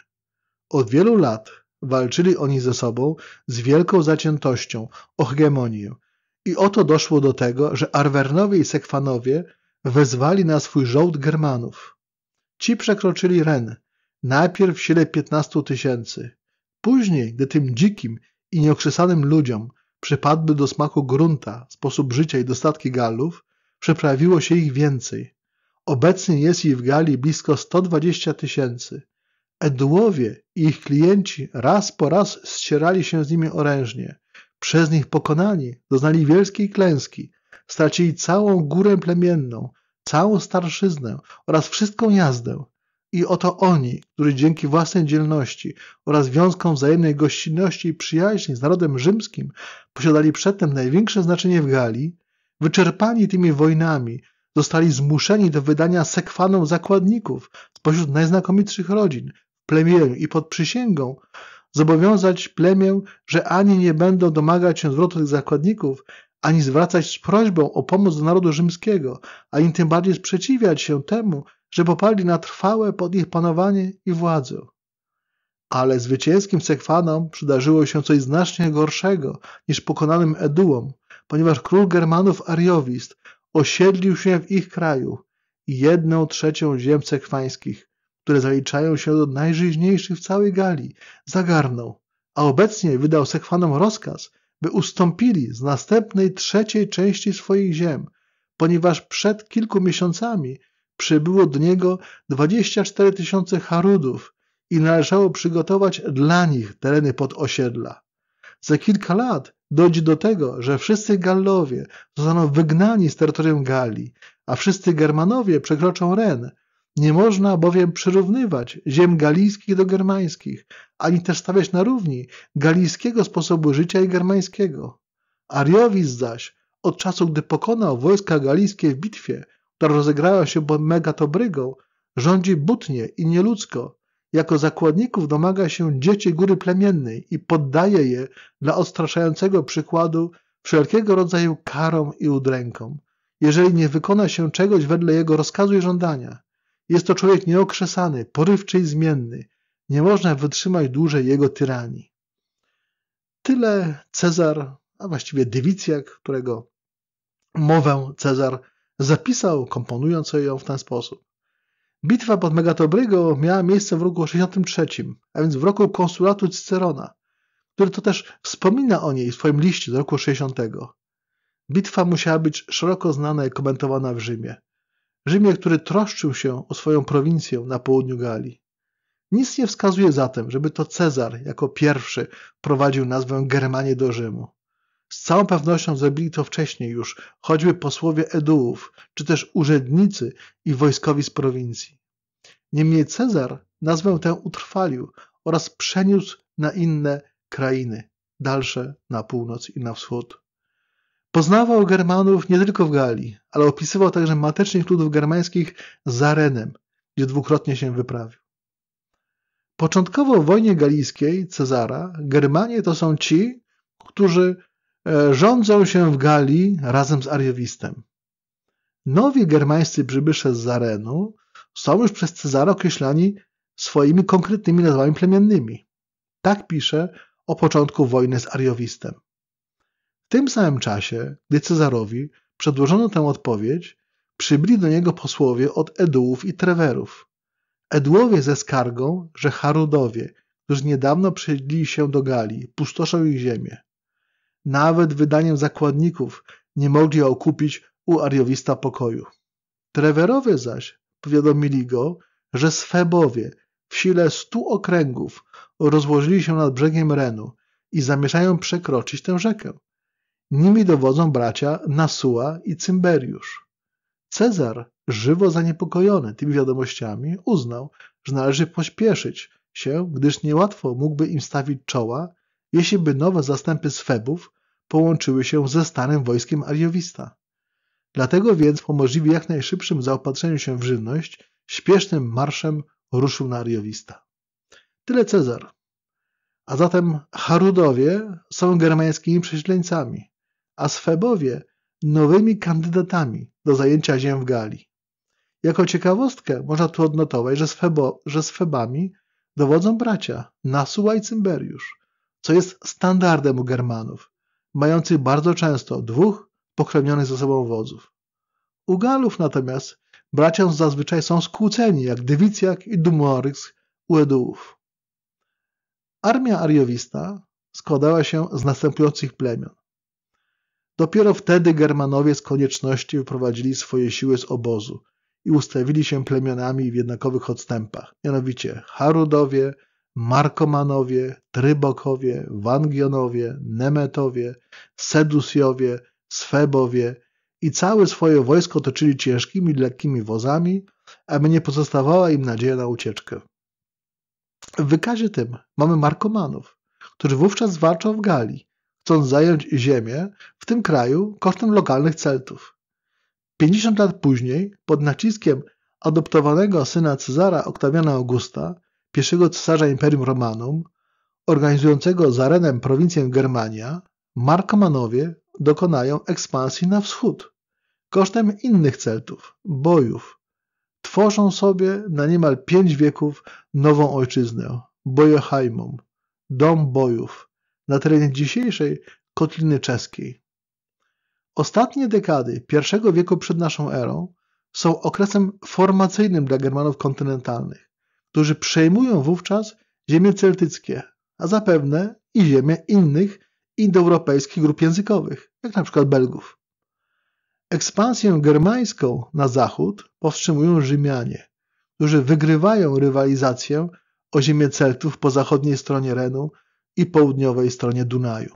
S1: Od wielu lat walczyli oni ze sobą z wielką zaciętością o hegemonię i oto doszło do tego, że Arwernowie i Sekwanowie wezwali na swój żołd Germanów. Ci przekroczyli Ren, najpierw w sile 15 tysięcy. Później, gdy tym dzikim i nieokrzesanym ludziom przypadły do smaku grunta, sposób życia i dostatki Galów, przeprawiło się ich więcej. Obecnie jest ich w Galii blisko 120 tysięcy. Edułowie i ich klienci raz po raz ścierali się z nimi orężnie. Przez nich pokonani doznali wielkiej klęski, stracili całą górę plemienną, całą starszyznę oraz wszystką jazdę. I oto oni, którzy dzięki własnej dzielności oraz związkom wzajemnej gościnności i przyjaźni z narodem rzymskim posiadali przedtem największe znaczenie w Galii, wyczerpani tymi wojnami, zostali zmuszeni do wydania sekwanom zakładników spośród najznakomitszych rodzin, w plemieniu i pod przysięgą, zobowiązać plemię, że ani nie będą domagać się zwrotu tych zakładników, ani zwracać z prośbą o pomoc do narodu rzymskiego, ani tym bardziej sprzeciwiać się temu, że poparli na trwałe pod ich panowanie i władzę. Ale zwycięskim Sekwanom przydarzyło się coś znacznie gorszego niż pokonanym Eduom, ponieważ król Germanów Ariowist osiedlił się w ich kraju i jedną trzecią ziem sekwańskich które zaliczają się do najżyźniejszych w całej Galii, zagarnął, a obecnie wydał Sekwanom rozkaz, by ustąpili z następnej trzeciej części swoich ziem, ponieważ przed kilku miesiącami przybyło do niego 24 tysiące harudów i należało przygotować dla nich tereny pod osiedla. Za kilka lat dojdzie do tego, że wszyscy Gallowie zostaną wygnani z terytorium Galii, a wszyscy Germanowie przekroczą Ren – nie można bowiem przyrównywać ziem galijskich do germańskich, ani też stawiać na równi galijskiego sposobu życia i germańskiego. Ariowis zaś, od czasu gdy pokonał wojska galijskie w bitwie, która rozegrała się pod Megatobrygą, rządzi butnie i nieludzko. Jako zakładników domaga się dzieci góry plemiennej i poddaje je dla odstraszającego przykładu wszelkiego rodzaju karom i udrękom, jeżeli nie wykona się czegoś wedle jego rozkazu i żądania. Jest to człowiek nieokrzesany, porywczy i zmienny. Nie można wytrzymać dłużej jego tyranii. Tyle Cezar, a właściwie Dywicjak, którego mowę Cezar zapisał, komponując ją w ten sposób. Bitwa pod Megatobrygo miała miejsce w roku 63, a więc w roku konsulatu Cicerona, który to też wspomina o niej w swoim liście z roku 60. Bitwa musiała być szeroko znana i komentowana w Rzymie. Rzymie, który troszczył się o swoją prowincję na południu Galii. Nic nie wskazuje zatem, żeby to Cezar jako pierwszy prowadził nazwę Germanię do Rzymu. Z całą pewnością zrobili to wcześniej już, choćby posłowie Edułów, czy też urzędnicy i wojskowi z prowincji. Niemniej Cezar nazwę tę utrwalił oraz przeniósł na inne krainy, dalsze na północ i na wschód. Poznawał Germanów nie tylko w Galii, ale opisywał także matecznych ludów germańskich za Renem, gdzie dwukrotnie się wyprawił. Początkowo w wojnie galijskiej Cezara Germanie to są ci, którzy e, rządzą się w Galii razem z Ariowistem. Nowi germańscy przybysze z Zarenu są już przez Cezara określani swoimi konkretnymi nazwami plemiennymi. Tak pisze o początku wojny z Ariowistem. W tym samym czasie, gdy Cezarowi przedłożono tę odpowiedź, przybyli do niego posłowie od Edułów i Trewerów. Edłowie ze skargą, że Harudowie, którzy niedawno przyjedli się do Galii, pustoszą ich ziemię. Nawet wydaniem zakładników nie mogli okupić u Ariowista pokoju. Trewerowie zaś powiadomili go, że Swebowie w sile stu okręgów rozłożyli się nad brzegiem Renu i zamierzają przekroczyć tę rzekę. Nimi dowodzą bracia Nasua i Cymberiusz. Cezar, żywo zaniepokojony tymi wiadomościami, uznał, że należy pośpieszyć się, gdyż niełatwo mógłby im stawić czoła, jeśli by nowe zastępy Swebów połączyły się ze starym wojskiem Ariowista. Dlatego więc, po możliwie jak najszybszym zaopatrzeniu się w żywność, śpiesznym marszem ruszył na Ariowista. Tyle Cezar. A zatem Harudowie są germańskimi prześleńcami a Swebowie nowymi kandydatami do zajęcia ziem w Galii. Jako ciekawostkę można tu odnotować, że, Sfebo, że Sfebami dowodzą bracia Nasuła i Cymberiusz, co jest standardem u Germanów, mających bardzo często dwóch pokrewnionych ze sobą wodzów. U Galów natomiast bracia zazwyczaj są skłóceni jak Dywicjak i Dumoryx u Edułów. Armia ariowista składała się z następujących plemion. Dopiero wtedy Germanowie z konieczności wyprowadzili swoje siły z obozu i ustawili się plemionami w jednakowych odstępach, mianowicie Harudowie, Markomanowie, Trybokowie, Wangionowie, Nemetowie, Sedusjowie, Swebowie i całe swoje wojsko toczyli ciężkimi lekkimi wozami, aby nie pozostawała im nadzieja na ucieczkę. W wykazie tym mamy Markomanów, którzy wówczas walczą w Galii chcąc zająć ziemię w tym kraju kosztem lokalnych Celtów. 50 lat później, pod naciskiem adoptowanego syna Cezara Oktawiana Augusta, pierwszego cesarza Imperium Romanum, organizującego za Renem prowincję Germania, Markomanowie dokonają ekspansji na wschód, kosztem innych Celtów, bojów. Tworzą sobie na niemal pięć wieków nową ojczyznę, Bojoheimum, dom bojów – na terenie dzisiejszej Kotliny Czeskiej. Ostatnie dekady I wieku przed naszą erą są okresem formacyjnym dla Germanów kontynentalnych, którzy przejmują wówczas ziemie celtyckie, a zapewne i ziemie innych indoeuropejskich grup językowych, jak na przykład Belgów. Ekspansję germańską na zachód powstrzymują Rzymianie, którzy wygrywają rywalizację o ziemię Celtów po zachodniej stronie Renu i południowej stronie Dunaju.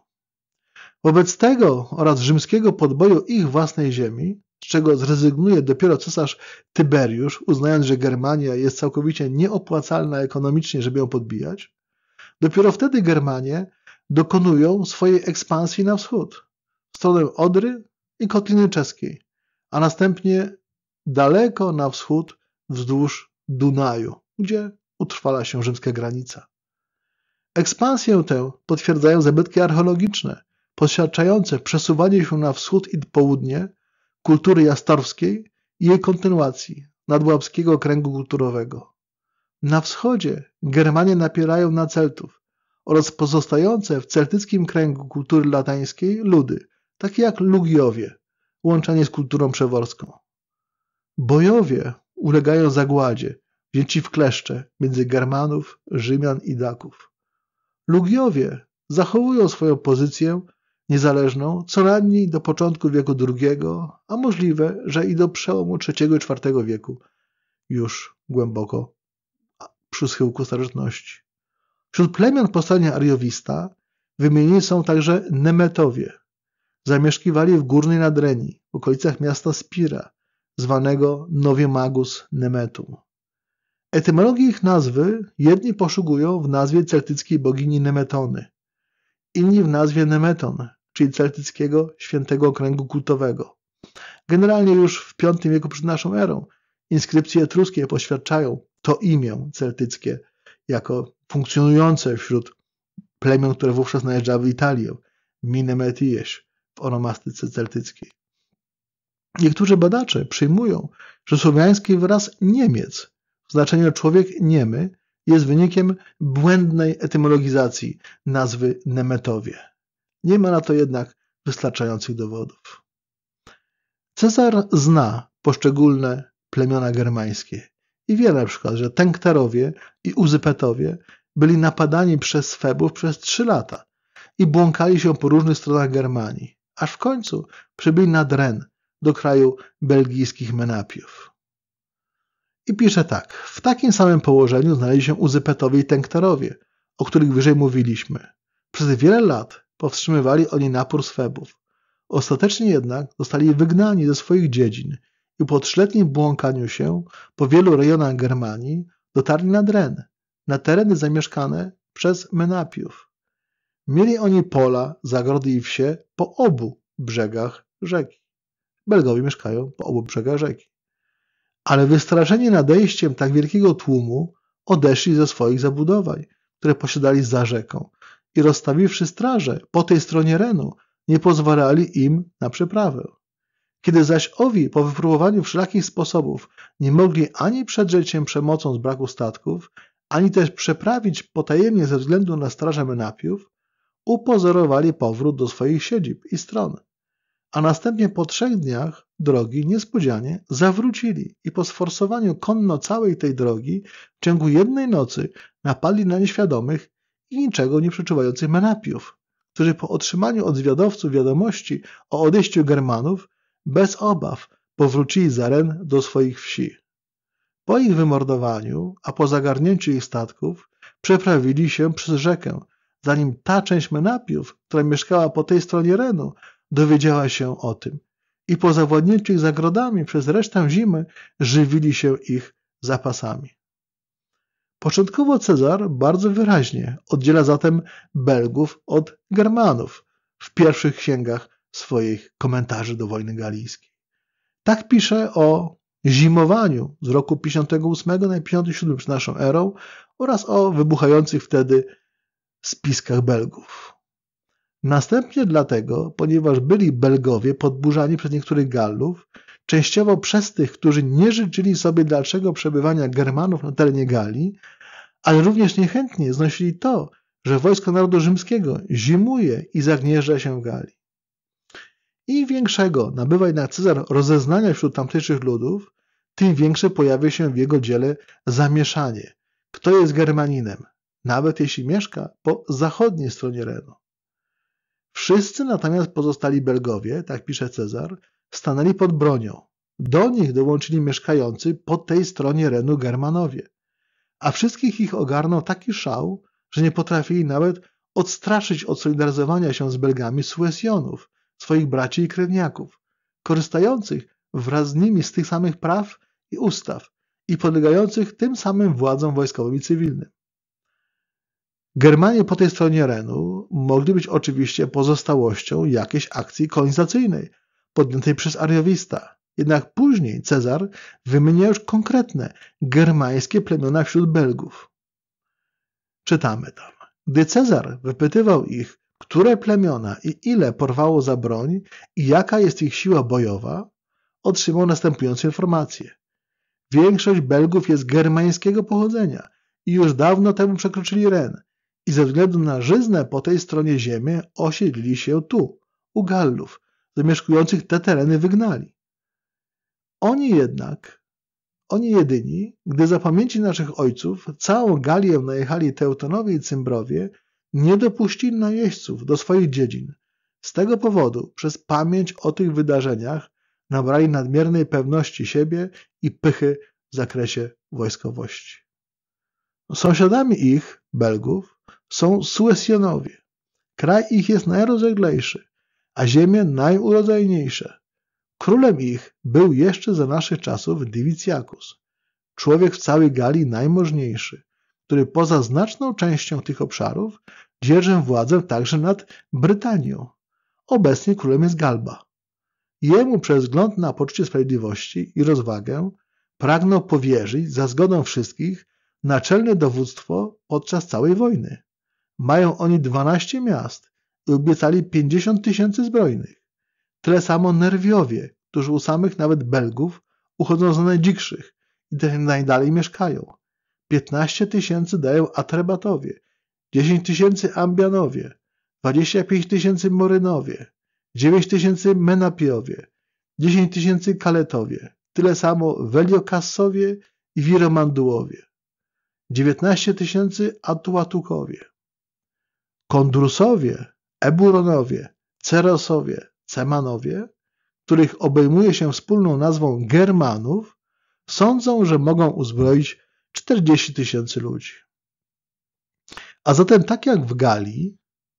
S1: Wobec tego oraz rzymskiego podboju ich własnej ziemi, z czego zrezygnuje dopiero cesarz Tyberiusz, uznając, że Germania jest całkowicie nieopłacalna ekonomicznie, żeby ją podbijać, dopiero wtedy Germanie dokonują swojej ekspansji na wschód, w stronę Odry i Kotliny Czeskiej, a następnie daleko na wschód wzdłuż Dunaju, gdzie utrwala się rzymska granica. Ekspansję tę potwierdzają zabytki archeologiczne poświadczające przesuwanie się na wschód i południe kultury jastarskiej i jej kontynuacji nadłabskiego kręgu kulturowego. Na wschodzie Germanie napierają na Celtów oraz pozostające w celtyckim kręgu kultury latańskiej ludy, takie jak Lugiowie, łączenie z kulturą przeworską. Bojowie ulegają zagładzie, wzięci w kleszcze między Germanów, Rzymian i Daków. Lugiowie zachowują swoją pozycję niezależną co najmniej do początku wieku II, a możliwe, że i do przełomu III i IV wieku, już głęboko przy schyłku starożytności. Wśród plemion powstania Ariowista wymienieni są także Nemetowie. Zamieszkiwali w górnej Nadrenii, w okolicach miasta Spira, zwanego Magus Nemetum. Etymologię ich nazwy jedni poszukują w nazwie celtyckiej bogini Nemetony, inni w nazwie Nemeton, czyli celtyckiego świętego okręgu kultowego. Generalnie już w V wieku przed naszą erą inskrypcje etruskie poświadczają to imię celtyckie jako funkcjonujące wśród plemion, które wówczas najeżdżały Italię, Minemetieś w onomastyce celtyckiej. Niektórzy badacze przyjmują, że słowiański wyraz Niemiec Znaczenie człowiek niemy jest wynikiem błędnej etymologizacji nazwy Nemetowie. Nie ma na to jednak wystarczających dowodów. Cezar zna poszczególne plemiona germańskie i wie na przykład, że Tenktarowie i Uzypetowie byli napadani przez Febów przez trzy lata i błąkali się po różnych stronach Germanii, aż w końcu przybyli nad Ren do kraju belgijskich Menapiów. I pisze tak. W takim samym położeniu znaleźli się Uzypetowie i Tenktorowie, o których wyżej mówiliśmy. Przez wiele lat powstrzymywali oni napór Swebów. Ostatecznie jednak zostali wygnani ze swoich dziedzin i po trzyletnim błąkaniu się po wielu rejonach Germanii dotarli na Dren, na tereny zamieszkane przez Menapiów. Mieli oni pola, zagrody i wsie po obu brzegach rzeki. Belgowie mieszkają po obu brzegach rzeki ale wystraszeni nadejściem tak wielkiego tłumu odeszli ze swoich zabudowań, które posiadali za rzeką i rozstawiwszy straże po tej stronie Renu, nie pozwalali im na przeprawę. Kiedy zaś owi po wypróbowaniu wszelakich sposobów nie mogli ani przedrzeć się przemocą z braku statków, ani też przeprawić potajemnie ze względu na strażę Menapiów, upozorowali powrót do swoich siedzib i stron a następnie po trzech dniach drogi niespodzianie zawrócili i po sforsowaniu konno całej tej drogi w ciągu jednej nocy napadli na nieświadomych i niczego nie przeczuwających menapiów, którzy po otrzymaniu od zwiadowców wiadomości o odejściu Germanów bez obaw powrócili z Ren do swoich wsi. Po ich wymordowaniu, a po zagarnięciu ich statków, przeprawili się przez rzekę, zanim ta część Menapiów, która mieszkała po tej stronie Renu, dowiedziała się o tym i po zawładnięczych zagrodami przez resztę zimy żywili się ich zapasami. Początkowo Cezar bardzo wyraźnie oddziela zatem Belgów od Germanów w pierwszych księgach swoich komentarzy do wojny galijskiej. Tak pisze o zimowaniu z roku 58 na 57 przed naszą erą oraz o wybuchających wtedy spiskach Belgów. Następnie dlatego, ponieważ byli Belgowie podburzani przez niektórych Gallów, częściowo przez tych, którzy nie życzyli sobie dalszego przebywania Germanów na terenie Galii, ale również niechętnie znosili to, że wojsko narodu rzymskiego zimuje i zagnieżdża się w Galii. Im większego nabywa jednak Cezar rozeznania wśród tamtejszych ludów, tym większe pojawia się w jego dziele zamieszanie, kto jest Germaninem, nawet jeśli mieszka po zachodniej stronie Renu. Wszyscy natomiast pozostali Belgowie, tak pisze Cezar, stanęli pod bronią. Do nich dołączyli mieszkający po tej stronie Renu Germanowie. A wszystkich ich ogarnął taki szał, że nie potrafili nawet odstraszyć od solidaryzowania się z Belgami Suesjonów, swoich braci i krewniaków, korzystających wraz z nimi z tych samych praw i ustaw i podlegających tym samym władzom wojskowym i cywilnym. Germanie po tej stronie Renu mogli być oczywiście pozostałością jakiejś akcji kolonizacyjnej podjętej przez Ariowista. Jednak później Cezar wymienia już konkretne germańskie plemiona wśród Belgów. Czytamy tam. Gdy Cezar wypytywał ich, które plemiona i ile porwało za broń i jaka jest ich siła bojowa, otrzymał następujące informacje. Większość Belgów jest germańskiego pochodzenia i już dawno temu przekroczyli Ren i ze względu na żyznę po tej stronie ziemi osiedlili się tu, u Gallów, zamieszkujących te tereny wygnali. Oni jednak, oni jedyni, gdy za pamięci naszych ojców całą Galię najechali Teutonowie i Cymbrowie, nie dopuścili najeźdźców do swoich dziedzin. Z tego powodu przez pamięć o tych wydarzeniach nabrali nadmiernej pewności siebie i pychy w zakresie wojskowości. Sąsiadami ich Belgów są Suesjanowie. Kraj ich jest najrozleglejszy, a ziemie najurodzajniejsze. Królem ich był jeszcze za naszych czasów Diviciacus, człowiek w całej Galii najmożniejszy, który poza znaczną częścią tych obszarów dzierżę władzę także nad Brytanią. Obecnie królem jest Galba. Jemu przez wzgląd na poczucie sprawiedliwości i rozwagę pragnął powierzyć, za zgodą wszystkich, naczelne dowództwo podczas całej wojny. Mają oni 12 miast i obiecali 50 tysięcy zbrojnych. Tyle samo Nerwiowie, którzy u samych nawet Belgów uchodzą za najdzikszych i też najdalej mieszkają. 15 tysięcy dają Atrebatowie, 10 tysięcy Ambianowie, 25 tysięcy Morynowie, 9 tysięcy Menapiowie, 10 tysięcy Kaletowie, tyle samo Weliokassowie i Wiromandułowie. 19 tysięcy Atuatukowie, Kondrusowie, Eburonowie, Cerosowie, Cemanowie, których obejmuje się wspólną nazwą Germanów, sądzą, że mogą uzbroić 40 tysięcy ludzi. A zatem tak jak w Galii,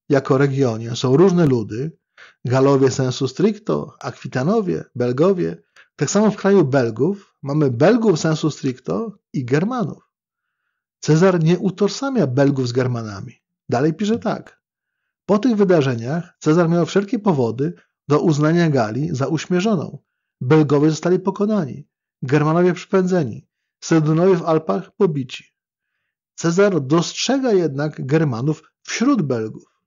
S1: jako regionie, są różne ludy, Galowie sensu stricto, Akwitanowie, Belgowie, tak samo w kraju Belgów mamy Belgów sensu stricto i Germanów. Cezar nie utożsamia Belgów z Germanami. Dalej pisze tak. Po tych wydarzeniach Cezar miał wszelkie powody do uznania Galii za uśmierzoną. Belgowie zostali pokonani, Germanowie przypędzeni, Sedynowie w Alpach pobici. Cezar dostrzega jednak Germanów wśród Belgów.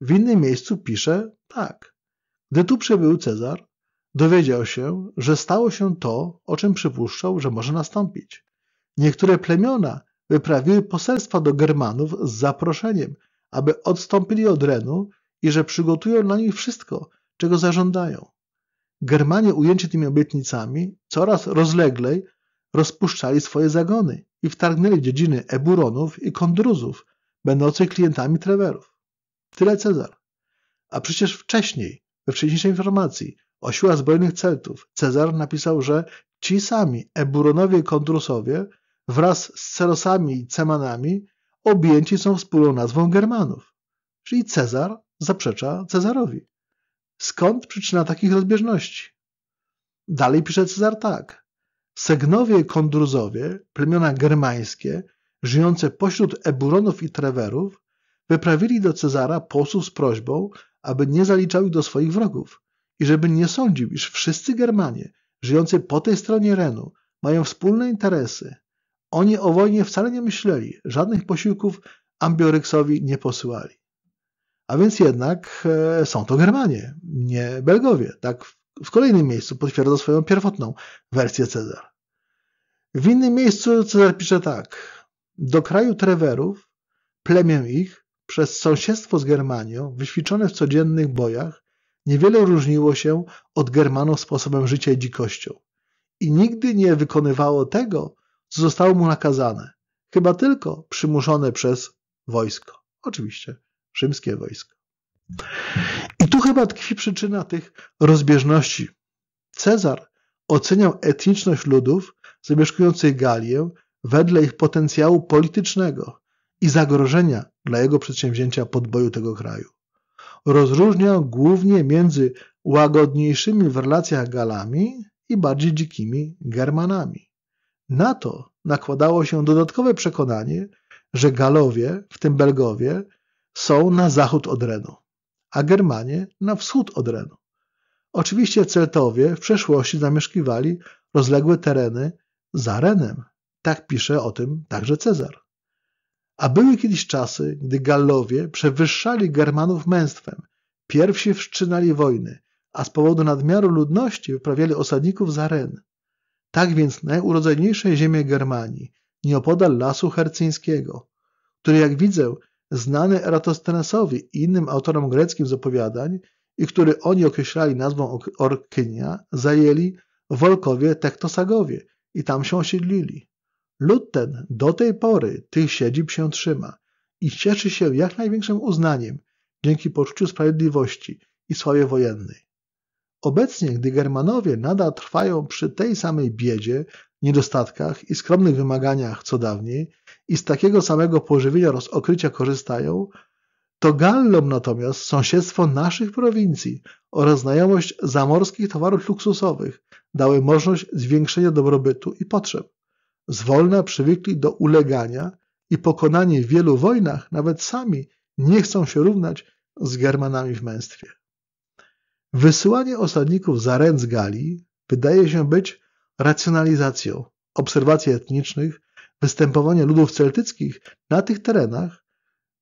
S1: W innym miejscu pisze tak. Gdy tu przybył Cezar, dowiedział się, że stało się to, o czym przypuszczał, że może nastąpić. Niektóre plemiona wyprawiły poselstwa do Germanów z zaproszeniem, aby odstąpili od Renu i że przygotują na nich wszystko, czego zażądają. Germanie ujęci tymi obietnicami coraz rozleglej rozpuszczali swoje zagony i wtargnęli dziedziny Eburonów i Kondruzów, będących klientami Treverów. Tyle Cezar. A przecież wcześniej, we wcześniejszej informacji o siłach zbrojnych Celtów, Cezar napisał, że ci sami Eburonowie i Kondrusowie – wraz z Cerosami i Cemanami objęci są wspólną nazwą Germanów, czyli Cezar zaprzecza Cezarowi. Skąd przyczyna takich rozbieżności? Dalej pisze Cezar tak. Segnowie kondruzowie, plemiona germańskie, żyjące pośród Eburonów i Trewerów, wyprawili do Cezara posłów z prośbą, aby nie zaliczał ich do swoich wrogów i żeby nie sądził, iż wszyscy Germanie, żyjący po tej stronie Renu, mają wspólne interesy, oni o wojnie wcale nie myśleli, żadnych posiłków Ambioryksowi nie posyłali. A więc jednak e, są to Germanie, nie Belgowie. Tak w kolejnym miejscu potwierdza swoją pierwotną wersję Cezar. W innym miejscu Cezar pisze tak. Do kraju Trewerów, plemię ich, przez sąsiedztwo z Germanią, wyświczone w codziennych bojach, niewiele różniło się od Germanów sposobem życia i dzikością. I nigdy nie wykonywało tego, co zostało mu nakazane, chyba tylko przymuszone przez wojsko. Oczywiście, rzymskie wojsko. I tu chyba tkwi przyczyna tych rozbieżności. Cezar oceniał etniczność ludów zamieszkujących Galię wedle ich potencjału politycznego i zagrożenia dla jego przedsięwzięcia podboju tego kraju. Rozróżniał głównie między łagodniejszymi w relacjach Galami i bardziej dzikimi Germanami. Na to nakładało się dodatkowe przekonanie, że Galowie, w tym Belgowie, są na zachód od Renu, a Germanie na wschód od Renu. Oczywiście Celtowie w przeszłości zamieszkiwali rozległe tereny za Renem. Tak pisze o tym także Cezar. A były kiedyś czasy, gdy Gallowie przewyższali Germanów męstwem. Pierwsi wszczynali wojny, a z powodu nadmiaru ludności wyprawiali osadników za Ren. Tak więc najurodzajniejsze ziemie Germanii, nieopodal lasu hercyńskiego, który jak widzę znany Eratosthenesowi i innym autorom greckim z opowiadań i który oni określali nazwą Orkynia, zajęli Wolkowie Tektosagowie i tam się osiedlili. Lud ten do tej pory tych siedzib się trzyma i cieszy się jak największym uznaniem dzięki poczuciu sprawiedliwości i sławie wojennej. Obecnie, gdy Germanowie nadal trwają przy tej samej biedzie, niedostatkach i skromnych wymaganiach co dawniej i z takiego samego pożywienia oraz okrycia korzystają, to Gallom natomiast sąsiedztwo naszych prowincji oraz znajomość zamorskich towarów luksusowych dały możliwość zwiększenia dobrobytu i potrzeb. Zwolna przywykli do ulegania i pokonani w wielu wojnach nawet sami nie chcą się równać z Germanami w męstwie. Wysyłanie osadników za ręc Galii wydaje się być racjonalizacją obserwacji etnicznych, występowania ludów celtyckich na tych terenach,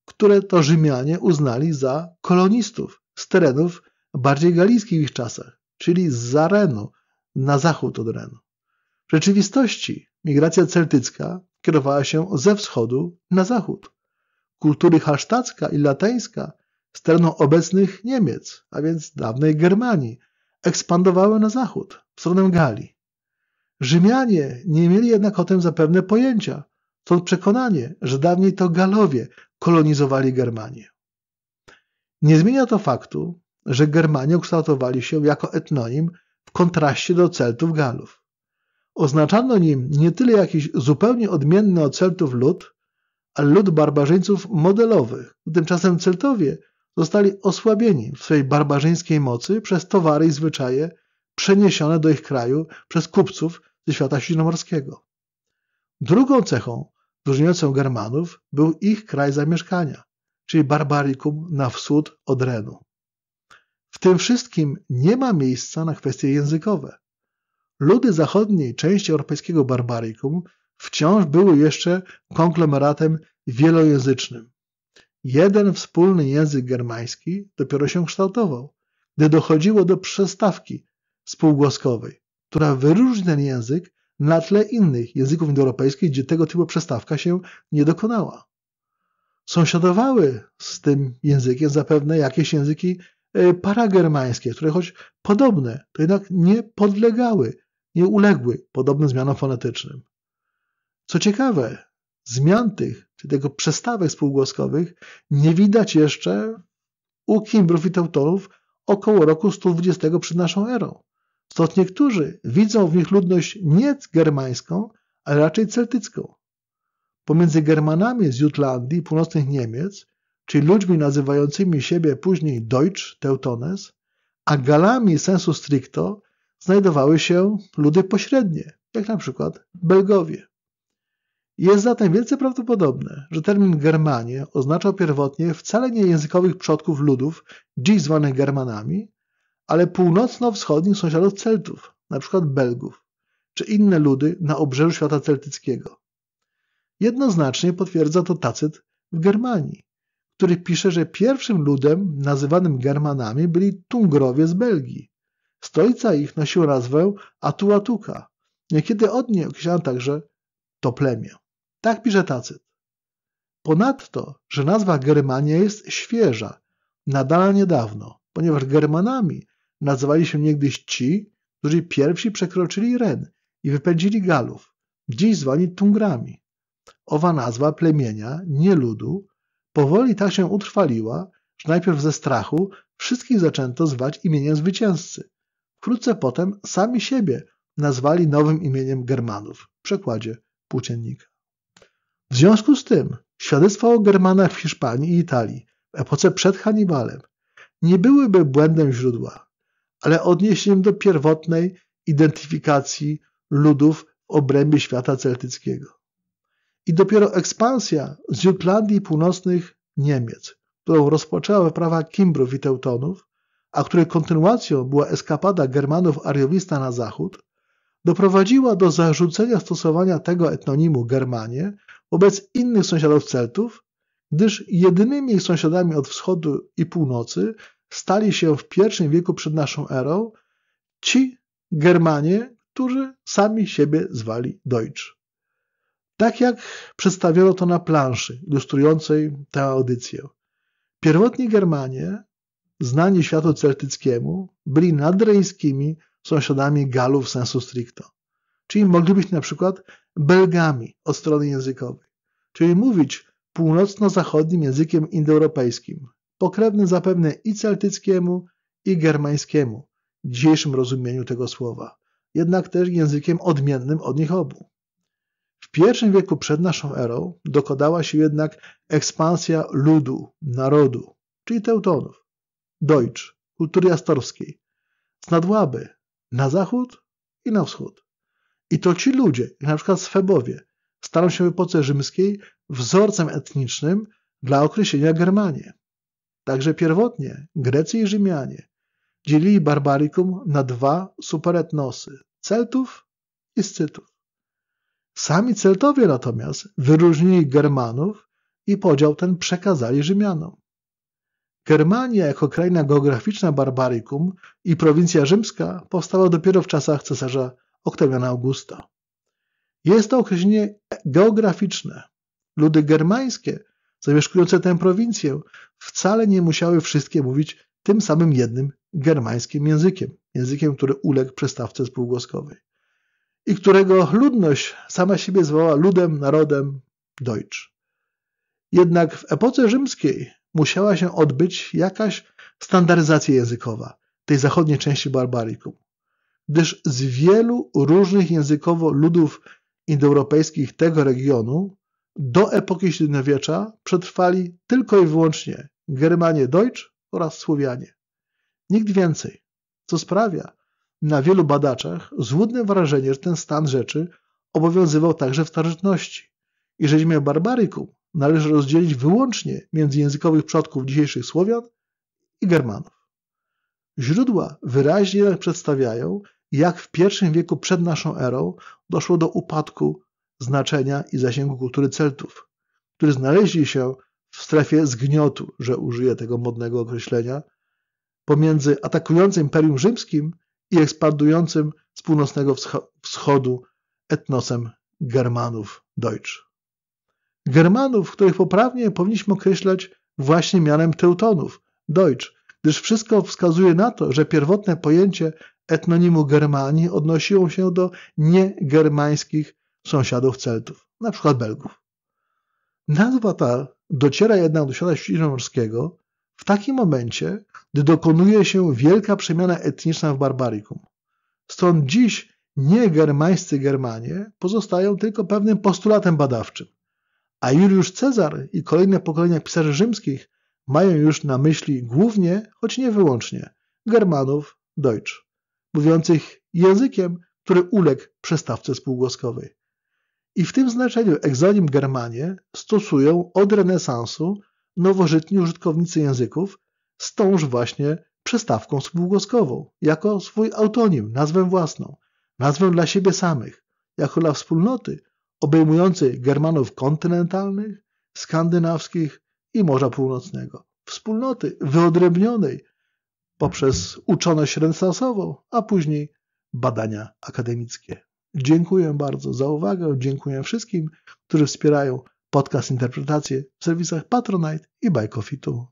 S1: które to Rzymianie uznali za kolonistów z terenów bardziej galijskich w ich czasach, czyli z Renu, na zachód od Renu. W rzeczywistości migracja celtycka kierowała się ze wschodu na zachód. Kultury hasztacka i lateńska stroną obecnych Niemiec, a więc dawnej Germanii, ekspandowały na zachód, w stronę Galii. Rzymianie nie mieli jednak o tym zapewne pojęcia, stąd przekonanie, że dawniej to Galowie kolonizowali Germanię. Nie zmienia to faktu, że Germanie ukształtowali się jako etnonim w kontraście do Celtów Galów. Oznaczano nim nie tyle jakiś zupełnie odmienny od Celtów lud, ale lud barbarzyńców modelowych. Tymczasem Celtowie zostali osłabieni w swojej barbarzyńskiej mocy przez towary i zwyczaje przeniesione do ich kraju przez kupców ze świata śródziemnomorskiego. Drugą cechą różniącą Germanów był ich kraj zamieszkania, czyli barbarikum na wschód od Renu. W tym wszystkim nie ma miejsca na kwestie językowe. Ludy zachodniej części europejskiego barbarikum wciąż były jeszcze konglomeratem wielojęzycznym, Jeden wspólny język germański dopiero się kształtował, gdy dochodziło do przestawki spółgłoskowej, która wyróżni ten język na tle innych języków indoeuropejskich, gdzie tego typu przestawka się nie dokonała. Sąsiadowały z tym językiem zapewne jakieś języki e, paragermańskie, które choć podobne, to jednak nie podlegały, nie uległy podobnym zmianom fonetycznym. Co ciekawe, zmian tych, czy tego przestawek spółgłoskowych, nie widać jeszcze u kimbrów i teutonów około roku 120 przed naszą erą. Stąd niektórzy widzą w nich ludność nie germańską, ale raczej celtycką. Pomiędzy Germanami z Jutlandii i północnych Niemiec, czyli ludźmi nazywającymi siebie później Deutsch, Teutones, a Galami sensu stricto znajdowały się ludy pośrednie, jak na przykład Belgowie. Jest zatem wielce prawdopodobne, że termin Germanie oznaczał pierwotnie wcale nie językowych przodków ludów, dziś zwanych Germanami, ale północno-wschodnich sąsiadów Celtów, np. Belgów, czy inne ludy na obrzeżu świata celtyckiego. Jednoznacznie potwierdza to Tacyt w Germanii, który pisze, że pierwszym ludem nazywanym Germanami byli Tungrowie z Belgii. Stolica ich nosiła nazwę Atuatuka. Niekiedy od niej określano także to plemię. Tak pisze Tacyt. Ponadto, że nazwa Germania jest świeża, nadal niedawno, ponieważ Germanami nazywali się niegdyś ci, którzy pierwsi przekroczyli Ren i wypędzili Galów, dziś zwani Tungrami. Owa nazwa plemienia, nie ludu, powoli tak się utrwaliła, że najpierw ze strachu wszystkich zaczęto zwać imieniem zwycięzcy. Wkrótce potem sami siebie nazwali nowym imieniem Germanów w przekładzie płóciennika. W związku z tym świadectwa o Germanach w Hiszpanii i Italii w epoce przed Hannibalem nie byłyby błędem źródła, ale odniesieniem do pierwotnej identyfikacji ludów w obrębie świata celtyckiego. I dopiero ekspansja z Jutlandii północnych Niemiec, którą rozpoczęła wyprawa Kimbrów i Teutonów, a której kontynuacją była eskapada Germanów ariowista na zachód, doprowadziła do zarzucenia stosowania tego etnonimu Germanie wobec innych sąsiadów Celtów, gdyż jedynymi ich sąsiadami od wschodu i północy stali się w I wieku przed naszą erą ci Germanie, którzy sami siebie zwali Deutsch. Tak jak przedstawiono to na planszy ilustrującej tę audycję. Pierwotni Germanie, znani światu celtyckiemu, byli nadrejskimi sąsiadami Galów sensu stricto. Czyli mogli na przykład Belgami od strony językowej, czyli mówić północno-zachodnim językiem indoeuropejskim, pokrewnym zapewne i celtyckiemu, i germańskiemu, w dzisiejszym rozumieniu tego słowa, jednak też językiem odmiennym od nich obu. W pierwszym wieku przed naszą erą dokonała się jednak ekspansja ludu, narodu, czyli teutonów, Deutsch, kultury jastorskiej, z nadłaby, na zachód i na wschód. I to ci ludzie, na przykład Swebowie, staną się w epoce rzymskiej wzorcem etnicznym dla określenia Germanie. Także pierwotnie Grecy i Rzymianie dzielili barbarikum na dwa superetnosy Celtów i Scytów. Sami Celtowie natomiast wyróżnili Germanów i podział ten przekazali Rzymianom. Germania jako kraina geograficzna Barbarikum i prowincja rzymska powstała dopiero w czasach cesarza Oktawiana Augusta. Jest to określenie geograficzne. Ludy germańskie zamieszkujące tę prowincję wcale nie musiały wszystkie mówić tym samym jednym germańskim językiem, językiem, który uległ przestawce spółgłoskowej i którego ludność sama siebie zwała ludem, narodem Deutsch. Jednak w epoce rzymskiej musiała się odbyć jakaś standaryzacja językowa tej zachodniej części barbarikum, gdyż z wielu różnych językowo ludów indoeuropejskich tego regionu do epoki średniowiecza przetrwali tylko i wyłącznie Germanie Deutsch oraz Słowianie. Nikt więcej, co sprawia na wielu badaczach złudne wrażenie, że ten stan rzeczy obowiązywał także w starożytności i że ziemia barbarikum należy rozdzielić wyłącznie między językowych przodków dzisiejszych Słowian i Germanów. Źródła wyraźnie jednak przedstawiają, jak w pierwszym wieku przed naszą erą doszło do upadku znaczenia i zasięgu kultury Celtów, którzy znaleźli się w strefie zgniotu, że użyję tego modnego określenia, pomiędzy atakującym Imperium Rzymskim i ekspandującym z północnego wschodu etnosem Germanów Deutsch. Germanów, których poprawnie powinniśmy określać właśnie mianem Teutonów, Deutsch, gdyż wszystko wskazuje na to, że pierwotne pojęcie etnonimu Germanii odnosiło się do niegermańskich sąsiadów Celtów, np. Belgów. Nazwa ta dociera jednak do świata śródziemnomorskiego w takim momencie, gdy dokonuje się wielka przemiana etniczna w barbarikum. Stąd dziś niegermańscy Germanie pozostają tylko pewnym postulatem badawczym. A Juliusz Cezar i kolejne pokolenia pisarzy rzymskich mają już na myśli głównie, choć nie wyłącznie, Germanów, Deutsch, mówiących językiem, który uległ przestawce spółgłoskowej. I w tym znaczeniu egzonim Germanie stosują od renesansu nowożytni użytkownicy języków z tąż właśnie przestawką spółgłoskową, jako swój autonim, nazwę własną, nazwę dla siebie samych, jako dla wspólnoty, obejmujący Germanów kontynentalnych, skandynawskich i Morza Północnego. Wspólnoty wyodrębnionej poprzez uczoność renesansową, a później badania akademickie. Dziękuję bardzo za uwagę. Dziękuję wszystkim, którzy wspierają podcast Interpretacje w serwisach Patronite i Bajkofitu.